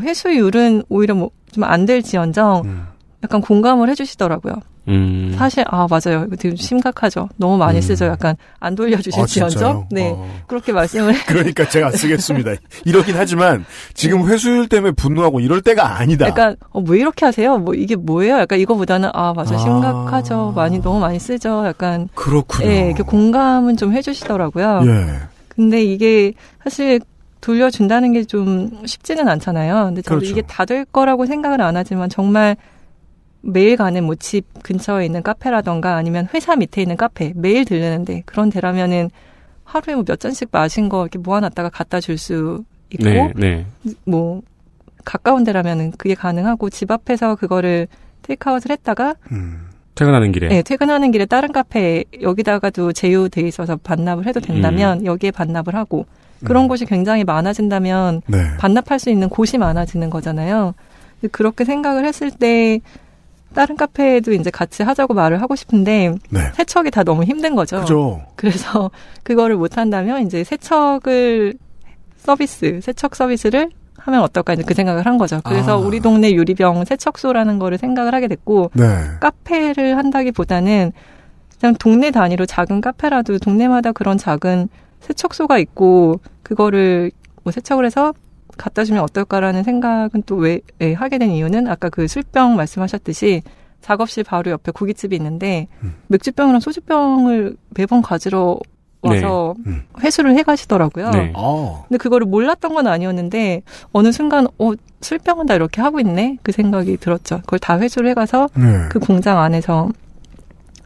회수율은 오히려 뭐 좀 안 될지언정 음. 약간 공감을 해주시더라고요. 음. 사실 아 맞아요. 이거 되게 심각하죠. 너무 많이 음. 쓰죠. 약간 안 돌려주실지언정. 아, 네 어. 그렇게 말씀을. 그러니까 제가 쓰겠습니다. 이러긴 하지만 지금 회수율 때문에 분노하고 이럴 때가 아니다. 약간 어, 왜 이렇게 하세요? 뭐 이게 뭐예요? 약간 이거보다는 아 맞아 아. 심각하죠. 아. 많이 너무 많이 쓰죠. 약간 그렇군요. 예, 이렇게 공감은 좀 해주시더라고요. 예. 근데 이게 사실 돌려준다는 게 좀 쉽지는 않잖아요. 근데 저도 그렇죠. 이게 다 될 거라고 생각을 안 하지만 정말 매일 가는 뭐집 근처에 있는 카페라던가 아니면 회사 밑에 있는 카페 매일 들르는데 그런 데라면은 하루에 뭐 몇 잔씩 마신 거 이렇게 모아놨다가 갖다 줄 수 있고 네, 네. 뭐 가까운 데라면은 그게 가능하고 집 앞에서 그거를 테이크아웃을 했다가 음, 퇴근하는 길에 네 퇴근하는 길에 다른 카페 여기다가도 제휴돼 있어서 반납을 해도 음. 된다면 음. 여기에 반납을 하고 그런 음. 곳이 굉장히 많아진다면 네. 반납할 수 있는 곳이 많아지는 거잖아요. 그렇게 생각을 했을 때 다른 카페에도 이제 같이 하자고 말을 하고 싶은데 네. 세척이 다 너무 힘든 거죠. 그죠. 그래서 그거를 못 한다면 이제 세척을 서비스, 세척 서비스를 하면 어떨까 이제 그 생각을 한 거죠. 그래서 아. 우리 동네 유리병 세척소라는 거를 생각을 하게 됐고 네. 카페를 한다기보다는 그냥 동네 단위로 작은 카페라도 동네마다 그런 작은 세척소가 있고 그거를 뭐 세척을 해서 갖다 주면 어떨까라는 생각은 또왜 예, 하게 된 이유는 아까 그 술병 말씀하셨듯이 작업실 바로 옆에 고깃집이 있는데 음. 맥주병이랑 소주병을 매번 가지러 와서 네. 음. 회수를 해 가시더라고요. 네. 아. 근데 그거를 몰랐던 건 아니었는데 어느 순간 어 술병은 다 이렇게 하고 있네 그 생각이 들었죠. 그걸 다 회수를 해 가서 네. 그 공장 안에서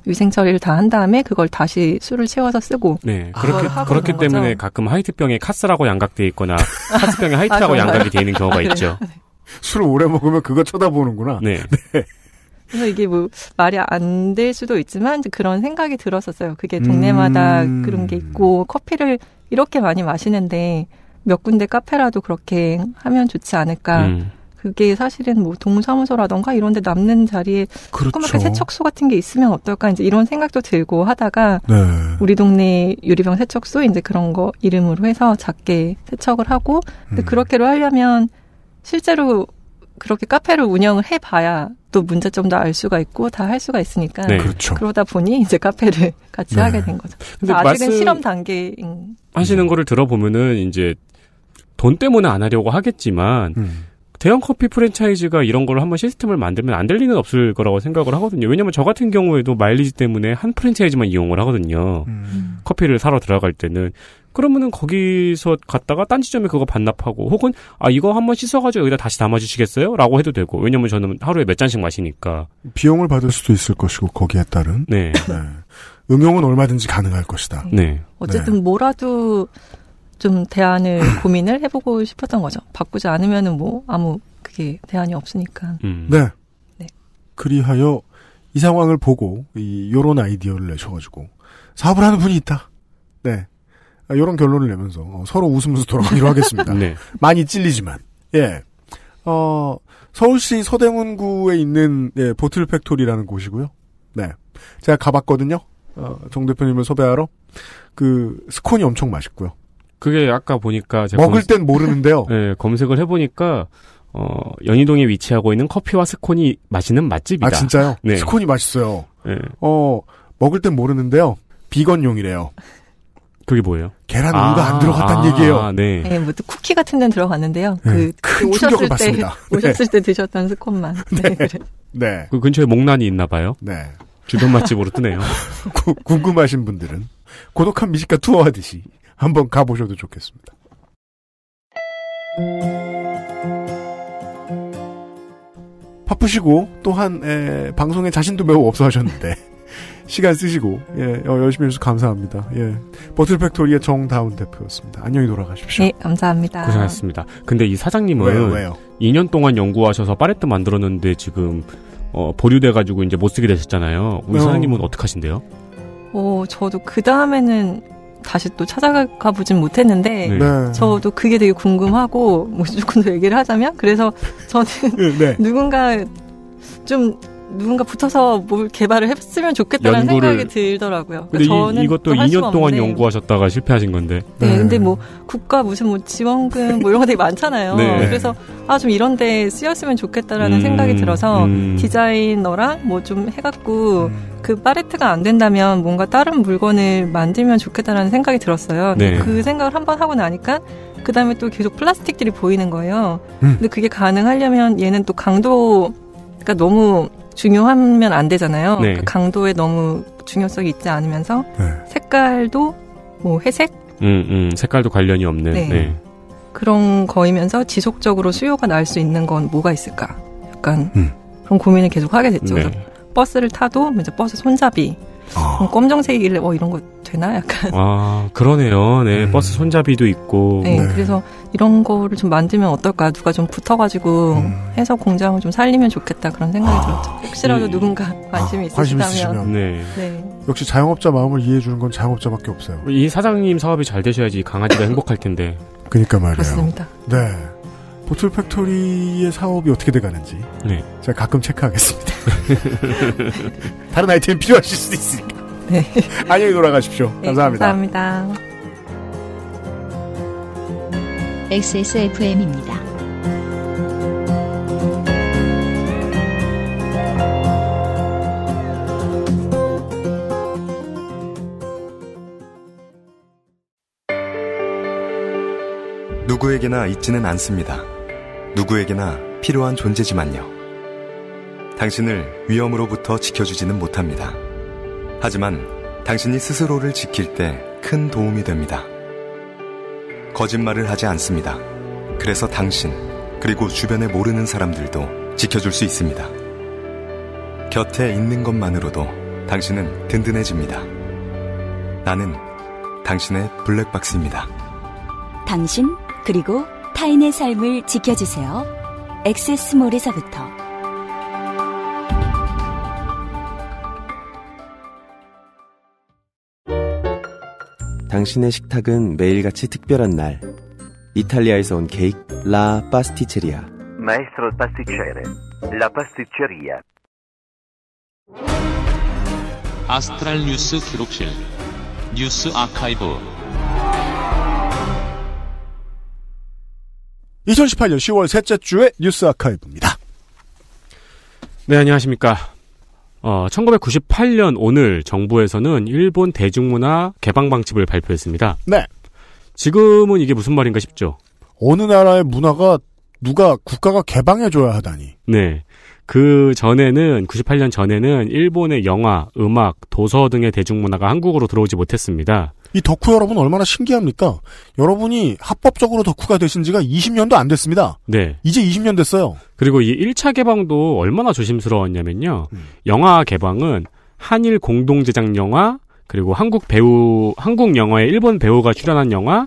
위생 처리를 다 한 다음에 그걸 다시 술을 채워서 쓰고 네 그렇게 아, 그렇기 때문에 거죠? 가끔 하이트병에 카스라고 양각돼 있거나 카스병에 아, 하이트라고 아, 양각이 돼 있는 경우가 아, 있죠. 네. 술을 오래 먹으면 그거 쳐다보는구나. 네. 네. 그래서 이게 뭐 말이 안 될 수도 있지만 그런 생각이 들었었어요. 그게 동네마다 음... 그런 게 있고 커피를 이렇게 많이 마시는데 몇 군데 카페라도 그렇게 하면 좋지 않을까. 음. 그게 사실은 뭐 동사무소라던가 이런 데 남는 자리에 그렇죠. 조그맣게 세척소 같은 게 있으면 어떨까 이제 이런 생각도 들고 하다가 네. 우리 동네 유리병 세척소 이제 그런 거 이름으로 해서 작게 세척을 하고 근데 음. 그렇게로 하려면 실제로 그렇게 카페를 운영을 해봐야 또 문제점도 알 수가 있고 다 할 수가 있으니까 네. 그렇죠. 그러다 보니 이제 카페를 같이 네. 하게 된 거죠. 근데 아직은 실험 단계인 하시는 네. 거를 들어보면은 이제 돈 때문에 안 하려고 하겠지만 음. 대형 커피 프랜차이즈가 이런 걸 한번 시스템을 만들면 안 될 리는 없을 거라고 생각을 하거든요. 왜냐면 저 같은 경우에도 마일리지 때문에 한 프랜차이즈만 이용을 하거든요. 음. 커피를 사러 들어갈 때는 그러면은 거기서 갔다가 딴 지점에 그거 반납하고 혹은 아 이거 한번 씻어가지고 여기다 다시 담아주시겠어요? 라고 해도 되고 왜냐면 저는 하루에 몇 잔씩 마시니까 비용을 받을 수도 있을 것이고 거기에 따른 네. 네. 응용은 얼마든지 가능할 것이다. 네. 네. 어쨌든 네. 뭐라도 좀 대안을 고민을 해보고 싶었던 거죠. 바꾸지 않으면은 뭐 아무 그게 대안이 없으니까. 음. 네. 네. 그리하여 이 상황을 보고 이 요런 아이디어를 내셔가지고 사업을 하는 분이 있다. 네. 아, 요런 결론을 내면서 어, 서로 웃으면서 돌아가기로 하겠습니다. 네. 많이 찔리지만. 예. 어, 서울시 서대문구에 있는 예, 보틀 팩토리라는 곳이고요. 네. 제가 가봤거든요. 어, 정 대표님을 섭외하러. 그 스콘이 엄청 맛있고요. 그게 아까 보니까 제가 먹을 땐 모르는데요. 네, 검색을 해보니까 어, 연희동에 위치하고 있는 커피와 스콘이 맛있는 맛집이다. 아 진짜요? 네. 스콘이 맛있어요. 네. 어 먹을 땐 모르는데요. 비건용이래요. 그게 뭐예요? 계란 우가안 아, 들어갔다는 아, 얘기예요. 아, 네. 네, 뭐 쿠키 같은 데는 들어갔는데요. 네. 그, 큰 오셨을 충격을 받습니다. 오셨을 때 드셨던 스콘만. 네. 네. 그 네. 그 근처에 목란이 있나 봐요. 네. 주변 맛집으로 뜨네요. 구, 궁금하신 분들은 고독한 미식가 투어 하듯이 한번 가보셔도 좋겠습니다. 바쁘시고 또한 에, 방송에 자신도 매우 없어 하셨는데 시간 쓰시고 예, 어, 열심히 해주셔서 감사합니다. 예, 버틀팩토리의 정다운 대표였습니다. 안녕히 돌아가십시오. 네, 감사합니다. 고생하셨습니다. 근데 이 사장님은 왜요, 왜요? 2년 동안 연구하셔서 파레트 만들었는데 지금 어, 보류돼가지고 이제 못 쓰게 되셨잖아요. 우리 어. 사장님은 어떡 하신대요? 어, 저도 그 다음에는 다시 또 찾아가 보진 못했는데 네. 네. 저도 그게 되게 궁금하고 뭐 조금 더 얘기를 하자면 그래서 저는 네. 누군가 좀 누군가 붙어서 뭘 개발을 했으면 좋겠다는 생각이 들더라고요. 근데 그러니까 저는 이, 것도 2년 동안 연구하셨다가 실패하신 건데. 네, 네, 근데 뭐 국가 무슨 뭐 지원금 뭐 이런 거 되게 많잖아요. 네. 그래서 아 좀 이런데 쓰였으면 좋겠다라는 음, 생각이 들어서 음. 디자이너랑 뭐 좀 해갖고 음. 그 팔레트가 안 된다면 뭔가 다른 물건을 만들면 좋겠다라는 생각이 들었어요. 네. 그 생각을 한번 하고 나니까 그 다음에 또 계속 플라스틱들이 보이는 거예요. 음. 근데 그게 가능하려면 얘는 또 강도 가 너무 중요하면 안 되잖아요. 네. 그 강도에 너무 중요성이 있지 않으면서 네. 색깔도 뭐 회색, 음, 음, 색깔도 관련이 없는 네. 네. 그런 거이면서 지속적으로 수요가 날 수 있는 건 뭐가 있을까? 약간 음. 그런 고민을 계속 하게 됐죠. 네. 버스를 타도 이제 버스 손잡이 아. 검정색이길래 어 뭐 뭐 이런 거 되나 약간. 아 그러네요. 네 음. 버스 손잡이도 있고. 네, 네, 그래서 이런 거를 좀만지면 어떨까 누가 좀 붙어가지고 음. 해서 공장을 좀 살리면 좋겠다 그런 생각이 아. 들었죠. 혹시라도 네. 누군가 아, 관심이 아, 있으시다면. 네. 네. 역시 자영업자 마음을 이해해 주는 건 자영업자밖에 없어요. 이 사장님 사업이 잘 되셔야지 강아지가 행복할 텐데. 그니까 말이에요. 그습니다 네. 보툴 팩토리의 사업이 어떻게 돼가는지 네. 제가 가끔 체크하겠습니다. 다른 아이템 필요하실 수도 있으니까. 네. 안녕히 돌아가십시오. 네, 감사합니다. 감사합니다. XSFM입니다. 누구에게나 있지는 않습니다. 누구에게나 필요한 존재지만요. 당신을 위험으로부터 지켜주지는 못합니다. 하지만 당신이 스스로를 지킬 때 큰 도움이 됩니다. 거짓말을 하지 않습니다. 그래서 당신, 그리고 주변에 모르는 사람들도 지켜줄 수 있습니다. 곁에 있는 것만으로도 당신은 든든해집니다. 나는 당신의 블랙박스입니다. 당신, 그리고 타인의 삶을 지켜주세요. 엑세스몰에서부터 당신의 식탁은 매일같이 특별한 날. 이탈리아에서 온 케이크 라 파스티체리아. 마에스트로 파스티체레 라 파스티체리아. 아스트랄 뉴스 기록실 뉴스 아카이브 2018년 10월 셋째 주의 뉴스 아카이브입니다. 네, 안녕하십니까. 어, 1998년 오늘 정부에서는 일본 대중문화 개방 방침을 발표했습니다. 네. 지금은 이게 무슨 말인가 싶죠. 어느 나라의 문화가 누가 국가가 개방해줘야 하다니. 네. 그 전에는 98년 전에는 일본의 영화, 음악, 도서 등의 대중문화가 한국으로 들어오지 못했습니다. 이 덕후 여러분 얼마나 신기합니까? 여러분이 합법적으로 덕후가 되신 지가 20년도 안 됐습니다. 네. 이제 20년 됐어요. 그리고 이 1차 개방도 얼마나 조심스러웠냐면요. 음. 영화 개방은 한일 공동 제작 영화, 그리고 한국 배우, 한국 영화에 일본 배우가 출연한 영화,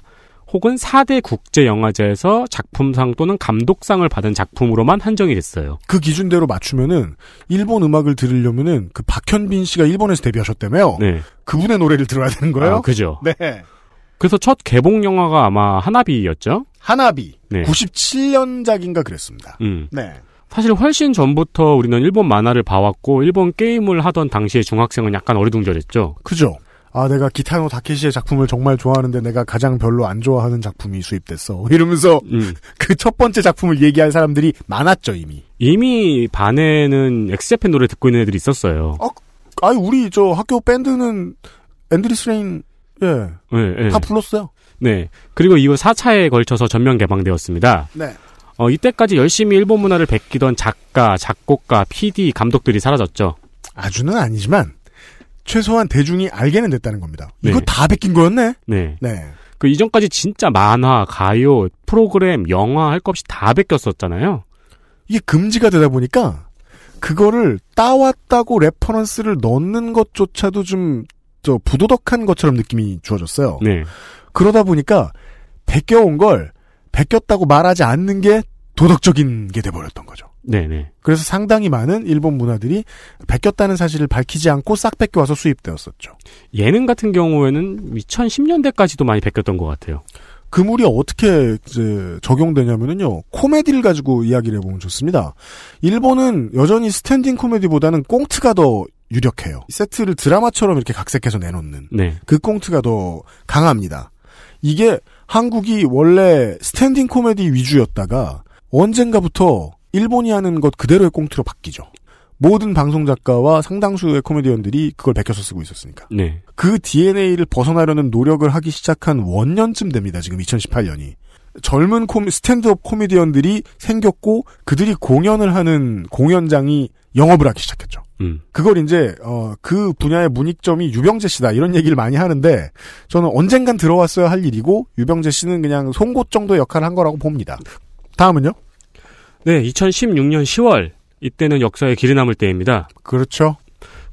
혹은 4대 국제 영화제에서 작품상 또는 감독상을 받은 작품으로만 한정이 됐어요. 그 기준대로 맞추면은 일본 음악을 들으려면은 그 박현빈 씨가 일본에서 데뷔하셨다며 네. 그분의 노래를 들어야 되는 거예요. 아, 그죠. 네. 그래서 첫 개봉 영화가 아마 하나비였죠. 하나비. 네. 97년작인가 그랬습니다. 음. 네. 사실 훨씬 전부터 우리는 일본 만화를 봐왔고 일본 게임을 하던 당시의 중학생은 약간 어리둥절했죠. 그죠. 아 내가 기타노 다케시의 작품을 정말 좋아하는데 내가 가장 별로 안 좋아하는 작품이 수입됐어 이러면서 음. 그첫 번째 작품을 얘기할 사람들이 많았죠 이미 이미 반에는 엑스제펜 노래 듣고 있는 애들이 있었어요 아, 아니 우리 저 학교 밴드는 앤드리스 레인 예. 네, 네. 다 불렀어요 네 그리고 이후 4차에 걸쳐서 전면 개방되었습니다 네 어, 이때까지 열심히 일본 문화를 베끼던 작가, 작곡가, PD, 감독들이 사라졌죠. 아주는 아니지만 최소한 대중이 알게는 됐다는 겁니다. 네. 이거 다 베낀 거였네? 네. 네. 그 이전까지 진짜 만화, 가요, 프로그램, 영화 할 것 없이 다 베꼈었잖아요. 이게 금지가 되다 보니까 그거를 따왔다고 레퍼런스를 넣는 것조차도 좀저 부도덕한 것처럼 느낌이 주어졌어요. 네. 그러다 보니까 베껴온 걸 베꼈다고 말하지 않는 게 도덕적인 게 돼버렸던 거죠. 네네. 그래서 상당히 많은 일본 문화들이 베꼈다는 사실을 밝히지 않고 싹 베껴와서 수입되었었죠. 예능 같은 경우에는 2010년대까지도 많이 베꼈던 것 같아요. 그 물이 어떻게 이제 적용되냐면요 코미디를 가지고 이야기를 해보면 좋습니다. 일본은 여전히 스탠딩 코미디보다는 꽁트가 더 유력해요. 세트를 드라마처럼 이렇게 각색해서 내놓는 네. 그 꽁트가 더 강합니다. 이게 한국이 원래 스탠딩 코미디 위주였다가 언젠가부터 일본이 하는 것 그대로의 꽁트로 바뀌죠. 모든 방송 작가와 상당수의 코미디언들이 그걸 베껴서 쓰고 있었으니까. 네. 그 DNA를 벗어나려는 노력을 하기 시작한 원년쯤 됩니다. 지금 2018년이. 젊은 코미, 스탠드업 코미디언들이 생겼고 그들이 공연을 하는 공연장이 영업을 하기 시작했죠. 음. 그걸 이제 어, 그 분야의 문익점이 유병재 씨다 이런 얘기를 많이 하는데 저는 언젠간 들어왔어야 할 일이고 유병재 씨는 그냥 송곳 정도 역할을 한 거라고 봅니다. 다음은요? 네, 2016년 10월 이때는 역사에 길이 남을 때입니다. 그렇죠.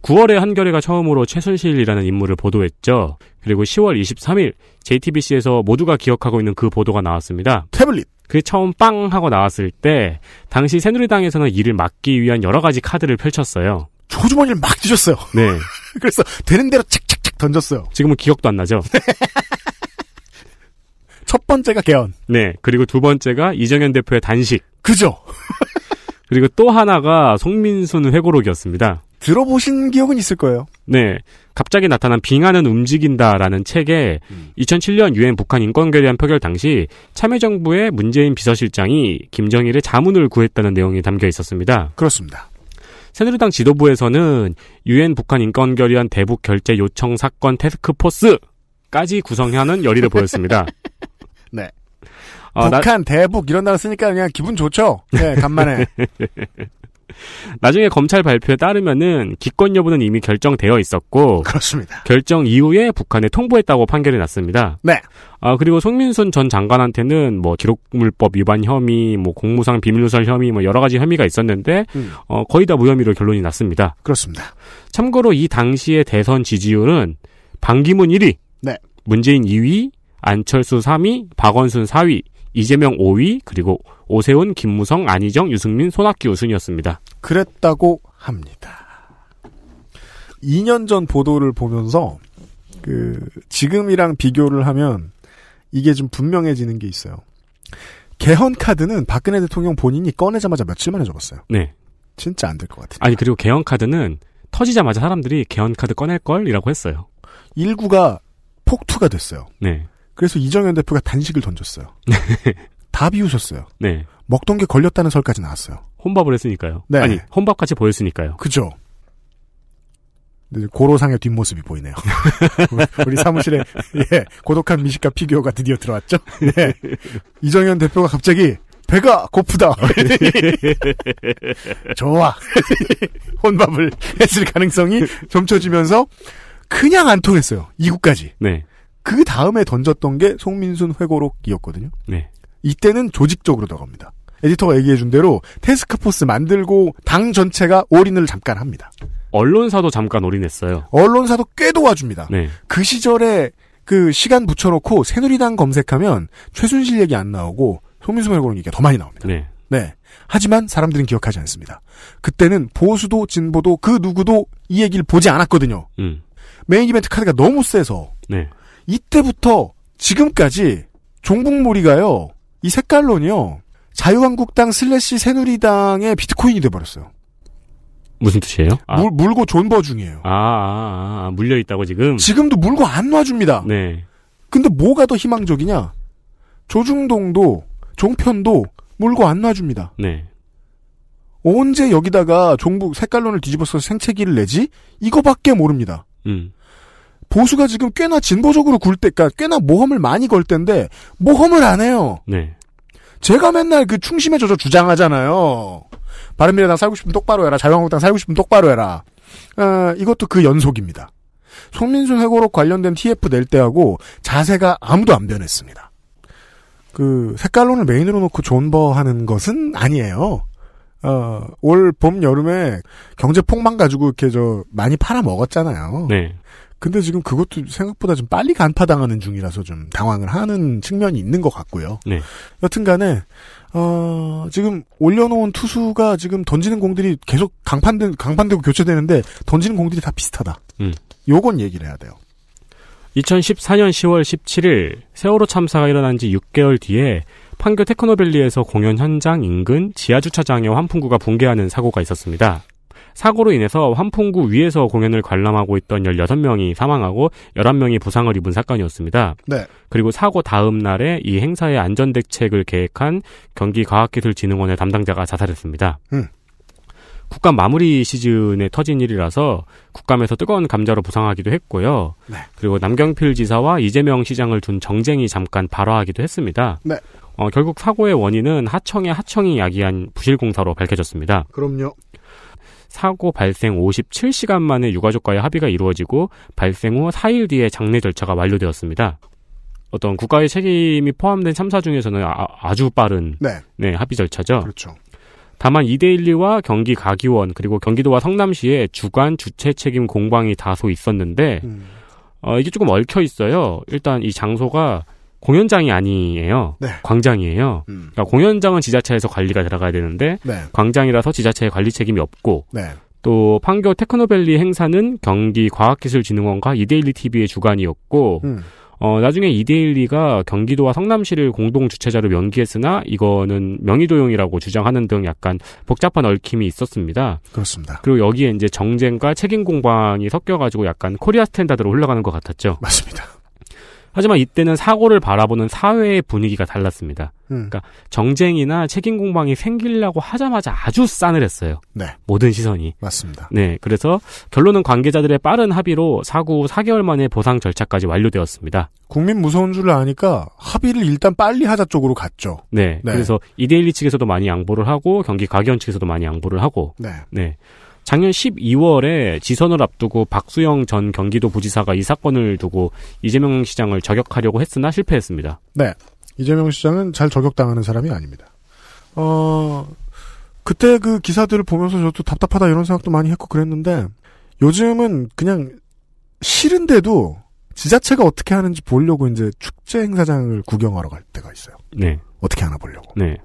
9월에 한겨레가 처음으로 최순실이라는 인물을 보도했죠. 그리고 10월 23일 JTBC에서 모두가 기억하고 있는 그 보도가 나왔습니다. 태블릿. 그게 처음 빵 하고 나왔을 때 당시 새누리당에서는 이를 막기 위한 여러 가지 카드를 펼쳤어요. 조주머니를막 뒤졌어요. 네. 그래서 되는 대로 착착착 던졌어요. 지금은 기억도 안 나죠. 첫 번째가 개헌. 네. 그리고 두 번째가 이정현 대표의 단식. 그죠. 그리고 또 하나가 송민순 회고록이었습니다. 들어보신 기억은 있을 거예요. 네. 갑자기 나타난 빙하는 움직인다라는 책에 2007년 유엔 북한 인권결의안 표결 당시 참여정부의 문재인 비서실장이 김정일의 자문을 구했다는 내용이 담겨 있었습니다. 그렇습니다. 새누리당 지도부에서는 유엔 북한 인권 결의안 대북 결제 요청 사건 테스크포스까지 구성하는 열의를 보였습니다. 네. 어, 북한, 나... 대북 이런 단어 쓰니까 그냥 기분 좋죠. 네, 간만에. 나중에 검찰 발표에 따르면은 기권 여부는 이미 결정되어 있었고 그렇습니다. 결정 이후에 북한에 통보했다고 판결이 났습니다. 네. 아 그리고 송민순 전 장관한테는 뭐 기록물법 위반 혐의, 뭐 공무상 비밀누설 혐의, 뭐 여러 가지 혐의가 있었는데 음. 어, 거의 다 무혐의로 결론이 났습니다. 그렇습니다. 참고로 이 당시의 대선 지지율은 반기문 1위, 네. 문재인 2위, 안철수 3위, 박원순 4위, 이재명 5위, 그리고 오세훈, 김무성, 안희정, 유승민, 손학규 순이었습니다. 그랬다고 합니다. 2년 전 보도를 보면서 그 지금이랑 비교를 하면 이게 좀 분명해지는 게 있어요. 개헌 카드는 박근혜 대통령 본인이 꺼내자마자 며칠 만에 접었어요. 네. 진짜 안 될 것 같아요. 아니 그리고 개헌 카드는 터지자마자 사람들이 개헌 카드 꺼낼 걸이라고 했어요. 일구가 폭투가 됐어요. 네. 그래서 이정현 대표가 단식을 던졌어요. 다 비웃었어요. 네. 먹던 게 걸렸다는 설까지 나왔어요. 혼밥을 했으니까요. 네. 아니, 혼밥같이 보였으니까요. 그죠. 고로상의 뒷모습이 보이네요. 우리 사무실에 예, 고독한 미식가 피규어가 드디어 들어왔죠. 네. 이정현 대표가 갑자기 배가 고프다. 좋아. 혼밥을 했을 가능성이 점쳐지면서 그냥 안 통했어요. 이국까지. 네. 그 다음에 던졌던 게 송민순 회고록이었거든요. 네. 이때는 조직적으로 들어갑니다. 에디터가 얘기해준 대로 테스크포스 만들고 당 전체가 올인을 잠깐 합니다. 언론사도 잠깐 올인했어요. 언론사도 꽤 도와줍니다. 네. 그 시절에 그 시간 붙여놓고 새누리당 검색하면 최순실 얘기 안 나오고 송민순회고록 얘기가 더 많이 나옵니다. 네. 네. 하지만 사람들은 기억하지 않습니다. 그때는 보수도 진보도 그 누구도 이 얘기를 보지 않았거든요. 음. 메인 이벤트 카드가 너무 세서 네. 이때부터 지금까지 종북몰이가요. 이 색깔론이요. 자유한국당 슬래시 새누리당의 비트코인이 돼버렸어요. 무슨 뜻이에요? 아. 물, 고 존버 중이에요. 아, 아, 아, 아 물려 있다고 지금. 지금도 물고 안 놔줍니다. 네. 근데 뭐가 더 희망적이냐? 조중동도 종편도 물고 안 놔줍니다. 네. 언제 여기다가 종북 색깔론을 뒤집어서 생채기를 내지? 이거밖에 모릅니다. 음. 보수가 지금 꽤나 진보적으로 굴 때, 그니까 꽤나 모험을 많이 걸 때인데 모험을 안 해요. 네. 제가 맨날 그 충심에 젖어 주장하잖아요. 바른미래당 살고 싶으면 똑바로 해라. 자유한국당 살고 싶으면 똑바로 해라. 어, 이것도 그 연속입니다. 송민순 회고록 관련된 TF 낼 때하고 자세가 아무도 안 변했습니다. 그 색깔론을 메인으로 놓고 존버하는 것은 아니에요. 어, 올 봄 여름에 경제 폭망 가지고 이렇게 저 많이 팔아 먹었잖아요. 네. 근데 지금 그것도 생각보다 좀 빨리 간파당하는 중이라서 좀 당황을 하는 측면이 있는 것 같고요. 네. 여튼간에 어, 지금 올려놓은 투수가 지금 던지는 공들이 계속 강판되, 강판되고 교체되는데 던지는 공들이 다 비슷하다. 음. 요건 얘기를 해야 돼요. 2014년 10월 17일 세월호 참사가 일어난 지 6개월 뒤에 판교 테크노밸리에서 공연 현장 인근 지하주차장의 환풍구가 붕괴하는 사고가 있었습니다. 사고로 인해서 환풍구 위에서 공연을 관람하고 있던 16명이 사망하고 11명이 부상을 입은 사건이었습니다. 네. 그리고 사고 다음 날에 이 행사의 안전 대책을 계획한 경기과학기술진흥원의 담당자가 자살했습니다. 음. 국감 마무리 시즌에 터진 일이라서 국감에서 뜨거운 감자로 부상하기도 했고요. 네. 그리고 남경필 지사와 이재명 시장을 둔 정쟁이 잠깐 발화하기도 했습니다. 네. 어, 결국 사고의 원인은 하청의 하청이 야기한 부실공사로 밝혀졌습니다. 그럼요. 사고 발생 57시간 만에 유가족과의 합의가 이루어지고 발생 후 4일 뒤에 장례 절차가 완료되었습니다. 어떤 국가의 책임이 포함된 참사 중에서는 아, 주 빠른 네. 네, 합의 절차죠. 그렇죠. 다만 이데일리와 경기 가기원 그리고 경기도와 성남시의 주관 주체 책임 공방이 다소 있었는데 음. 어, 이게 조금 얽혀 있어요. 일단 이 장소가 공연장이 아니에요. 네. 광장이에요. 음. 그러니까 공연장은 지자체에서 관리가 들어가야 되는데 네. 광장이라서 지자체의 관리 책임이 없고 네. 또 판교 테크노밸리 행사는 경기과학기술진흥원과 이데일리 TV의 주관이었고 음. 어, 나중에 이데일리가 경기도와 성남시를 공동 주최자로 명기했으나 이거는 명의도용이라고 주장하는 등 약간 복잡한 얽힘이 있었습니다. 그렇습니다. 그리고 여기에 이제 정쟁과 책임 공방이 섞여가지고 약간 코리아 스탠다드로 흘러가는 것 같았죠. 맞습니다. 하지만 이때는 사고를 바라보는 사회의 분위기가 달랐습니다. 음. 그러니까 정쟁이나 책임 공방이 생기려고 하자마자 아주 싸늘했어요. 네. 모든 시선이. 맞습니다. 네. 그래서 결론은 관계자들의 빠른 합의로 사고 4개월 만에 보상 절차까지 완료되었습니다. 국민 무서운 줄 아니까 합의를 일단 빨리 하자 쪽으로 갔죠. 네. 네. 그래서 이데일리 측에서도 많이 양보를 하고 경기 가기원 측에서도 많이 양보를 하고. 네. 네. 작년 12월에 지선을 앞두고 박수영 전 경기도 부지사가 이 사건을 두고 이재명 시장을 저격하려고 했으나 실패했습니다. 네. 이재명 시장은 잘 저격당하는 사람이 아닙니다. 어, 그때 그 기사들을 보면서 저도 답답하다 이런 생각도 많이 했고 그랬는데 요즘은 그냥 싫은데도 지자체가 어떻게 하는지 보려고 이제 축제 행사장을 구경하러 갈 때가 있어요. 네. 어떻게 하나 보려고. 네.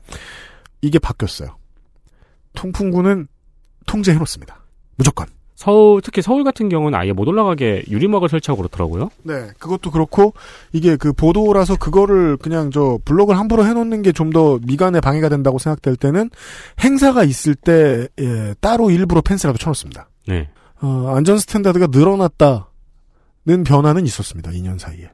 이게 바뀌었어요. 통풍구는 통제해놓습니다. 무조건. 서울 특히 서울 같은 경우는 아예 못 올라가게 유리막을 설치하고 그렇더라고요. 네, 그것도 그렇고 이게 그 보도라서 그거를 그냥 저 블록을 함부로 해놓는 게 좀 더 미간에 방해가 된다고 생각될 때는 행사가 있을 때 예, 따로 일부러 펜스라도 쳐놓습니다. 네. 어, 안전 스탠다드가 늘어났다는 변화는 있었습니다. 2년 사이에.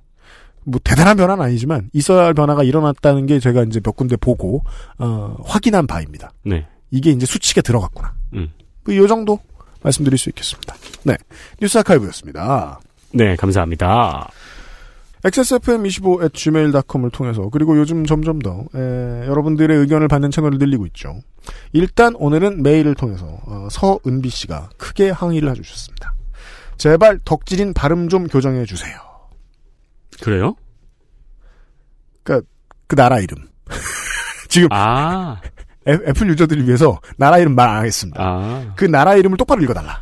뭐 대단한 변화는 아니지만 있어야 할 변화가 일어났다는 게 제가 이제 몇 군데 보고 어, 확인한 바입니다. 네. 이게 이제 수칙에 들어갔구나. 음. 이 뭐, 정도 말씀드릴 수 있겠습니다. 네. 뉴스 아카이브였습니다. 네, 감사합니다. xsfm25@gmail.com을 통해서 그리고 요즘 점점 더 에, 여러분들의 의견을 받는 채널을 늘리고 있죠. 일단 오늘은 메일을 통해서 어, 서은비 씨가 크게 항의를 해주셨습니다. 제발 덕질인 발음 좀 교정해 주세요. 그래요? 그그 그러니까 나라 이름. 지금 아 애플 유저들을 위해서 나라 이름 말 안 하겠습니다. 아. 그 나라 이름을 똑바로 읽어달라.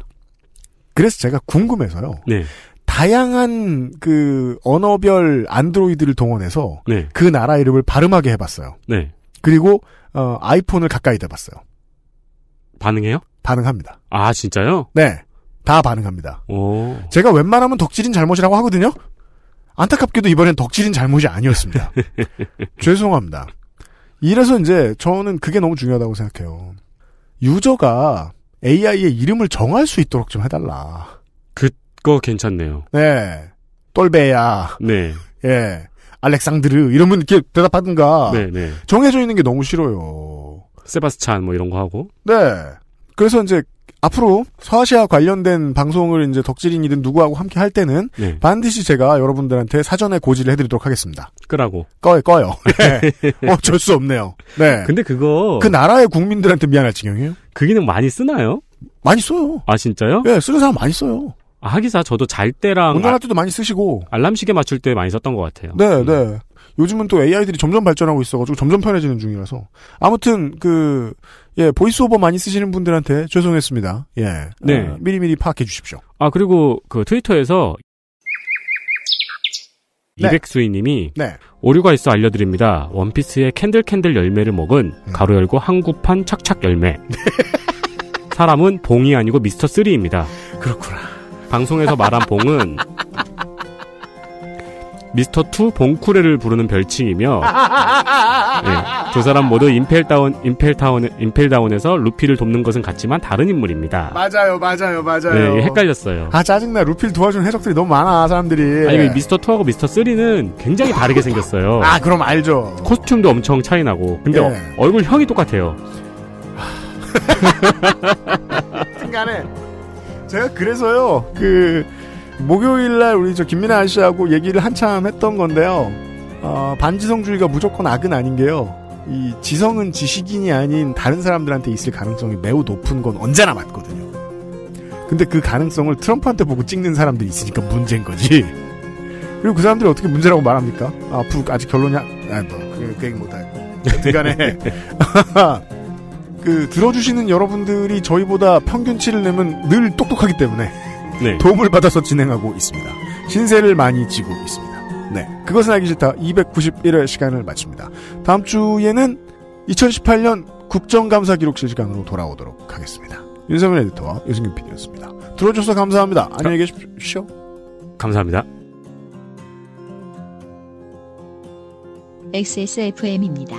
그래서 제가 궁금해서요. 네. 다양한 그 언어별 안드로이드를 동원해서 네. 그 나라 이름을 발음하게 해봤어요. 네. 그리고 어, 아이폰을 가까이 대봤어요. 반응해요? 반응합니다. 아 진짜요? 네, 다 반응합니다. 오. 제가 웬만하면 덕질인 잘못이라고 하거든요. 안타깝게도 이번엔 덕질인 잘못이 아니었습니다. 죄송합니다. 이래서 이제 저는 그게 너무 중요하다고 생각해요. 유저가 AI의 이름을 정할 수 있도록 좀 해달라. 그거 괜찮네요. 네. 똘베야. 네. 예. 알렉상드르 이러면 이렇게 대답하든가. 네, 네. 정해져 있는 게 너무 싫어요. 세바스찬 뭐 이런 거 하고. 네. 그래서 이제 앞으로 서아시아 관련된 방송을 이제 덕질인이든 누구하고 함께 할 때는 네. 반드시 제가 여러분들한테 사전에 고지를 해드리도록 하겠습니다. 끄라고. 꺼요, 꺼요. 네. 어, 어쩔 수 없네요. 네. 근데 그거 그 나라의 국민들한테 미안할 지경이에요. 그 기능 많이 쓰나요? 많이 써요. 아 진짜요? 예, 네, 쓰는 사람 많이 써요. 아, 하기사 저도 잘 때랑 운전할 아, 때도 많이 쓰시고 알람 시계 맞출 때 많이 썼던 것 같아요. 네, 음. 네. 요즘은 또 AI들이 점점 발전하고 있어가지고 점점 편해지는 중이라서 아무튼 그 예, 보이스 오버 많이 쓰시는 분들한테 죄송했습니다. 예, 네 어, 미리미리 파악해 주십시오. 아 그리고 그 트위터에서 네. 이백수이님이 네. 오류가 있어 알려드립니다. 원피스의 캔들 캔들 열매를 먹은 음. 가로 열고 한구판 착착 열매. 사람은 봉이 아니고 미스터 쓰리입니다. 그렇구나. 방송에서 말한 봉은 미스터 투 봉쿠레를 부르는 별칭이며 네, 두 사람 모두 임펠다운 임펠타운 임펠다운에서 루피를 돕는 것은 같지만 다른 인물입니다. 맞아요, 맞아요, 맞아요. 네, 헷갈렸어요. 아 짜증나 루피를 도와주 해적들이 너무 많아 사람들이. 아니 그 미스터 투하고 미스터 쓰리는 굉장히 다르게 생겼어요. 아 그럼 알죠. 코스튬도 엄청 차이 나고 근데 예. 어, 얼굴 형이 똑같아요. 순간에 제가 그래서요 그. 목요일 날 우리 저 김민아 아저씨하고 얘기를 한참 했던 건데요. 어, 반지성주의가 무조건 악은 아닌 게요. 이 지성은 지식인이 아닌 다른 사람들한테 있을 가능성이 매우 높은 건 언제나 맞거든요. 근데 그 가능성을 트럼프한테 보고 찍는 사람들이 있으니까 문제인 거지. 그리고 그 사람들이 어떻게 문제라고 말합니까? 아, 아직 결론이, 아, 뭐, 그, 그 얘기 못하고. 여튼간에, 그, 들어주시는 여러분들이 저희보다 평균치를 내면 늘 똑똑하기 때문에. 네. 도움을 받아서 진행하고 있습니다. 신세를 많이 지고 있습니다. 네. 그것은 알기 싫다. 291회 시간을 마칩니다. 다음 주에는 2018년 국정감사 기록실 시간으로 돌아오도록 하겠습니다. 윤세민 에디터와 유승균 PD였습니다. 들어주셔서 감사합니다. 안녕히 계십시오. 감사합니다. XSFM입니다.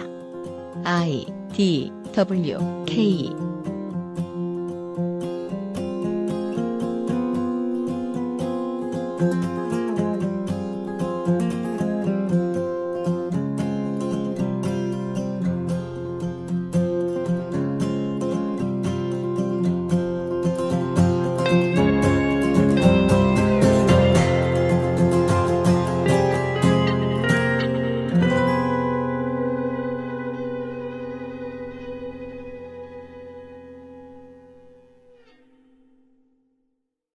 I D W K thank you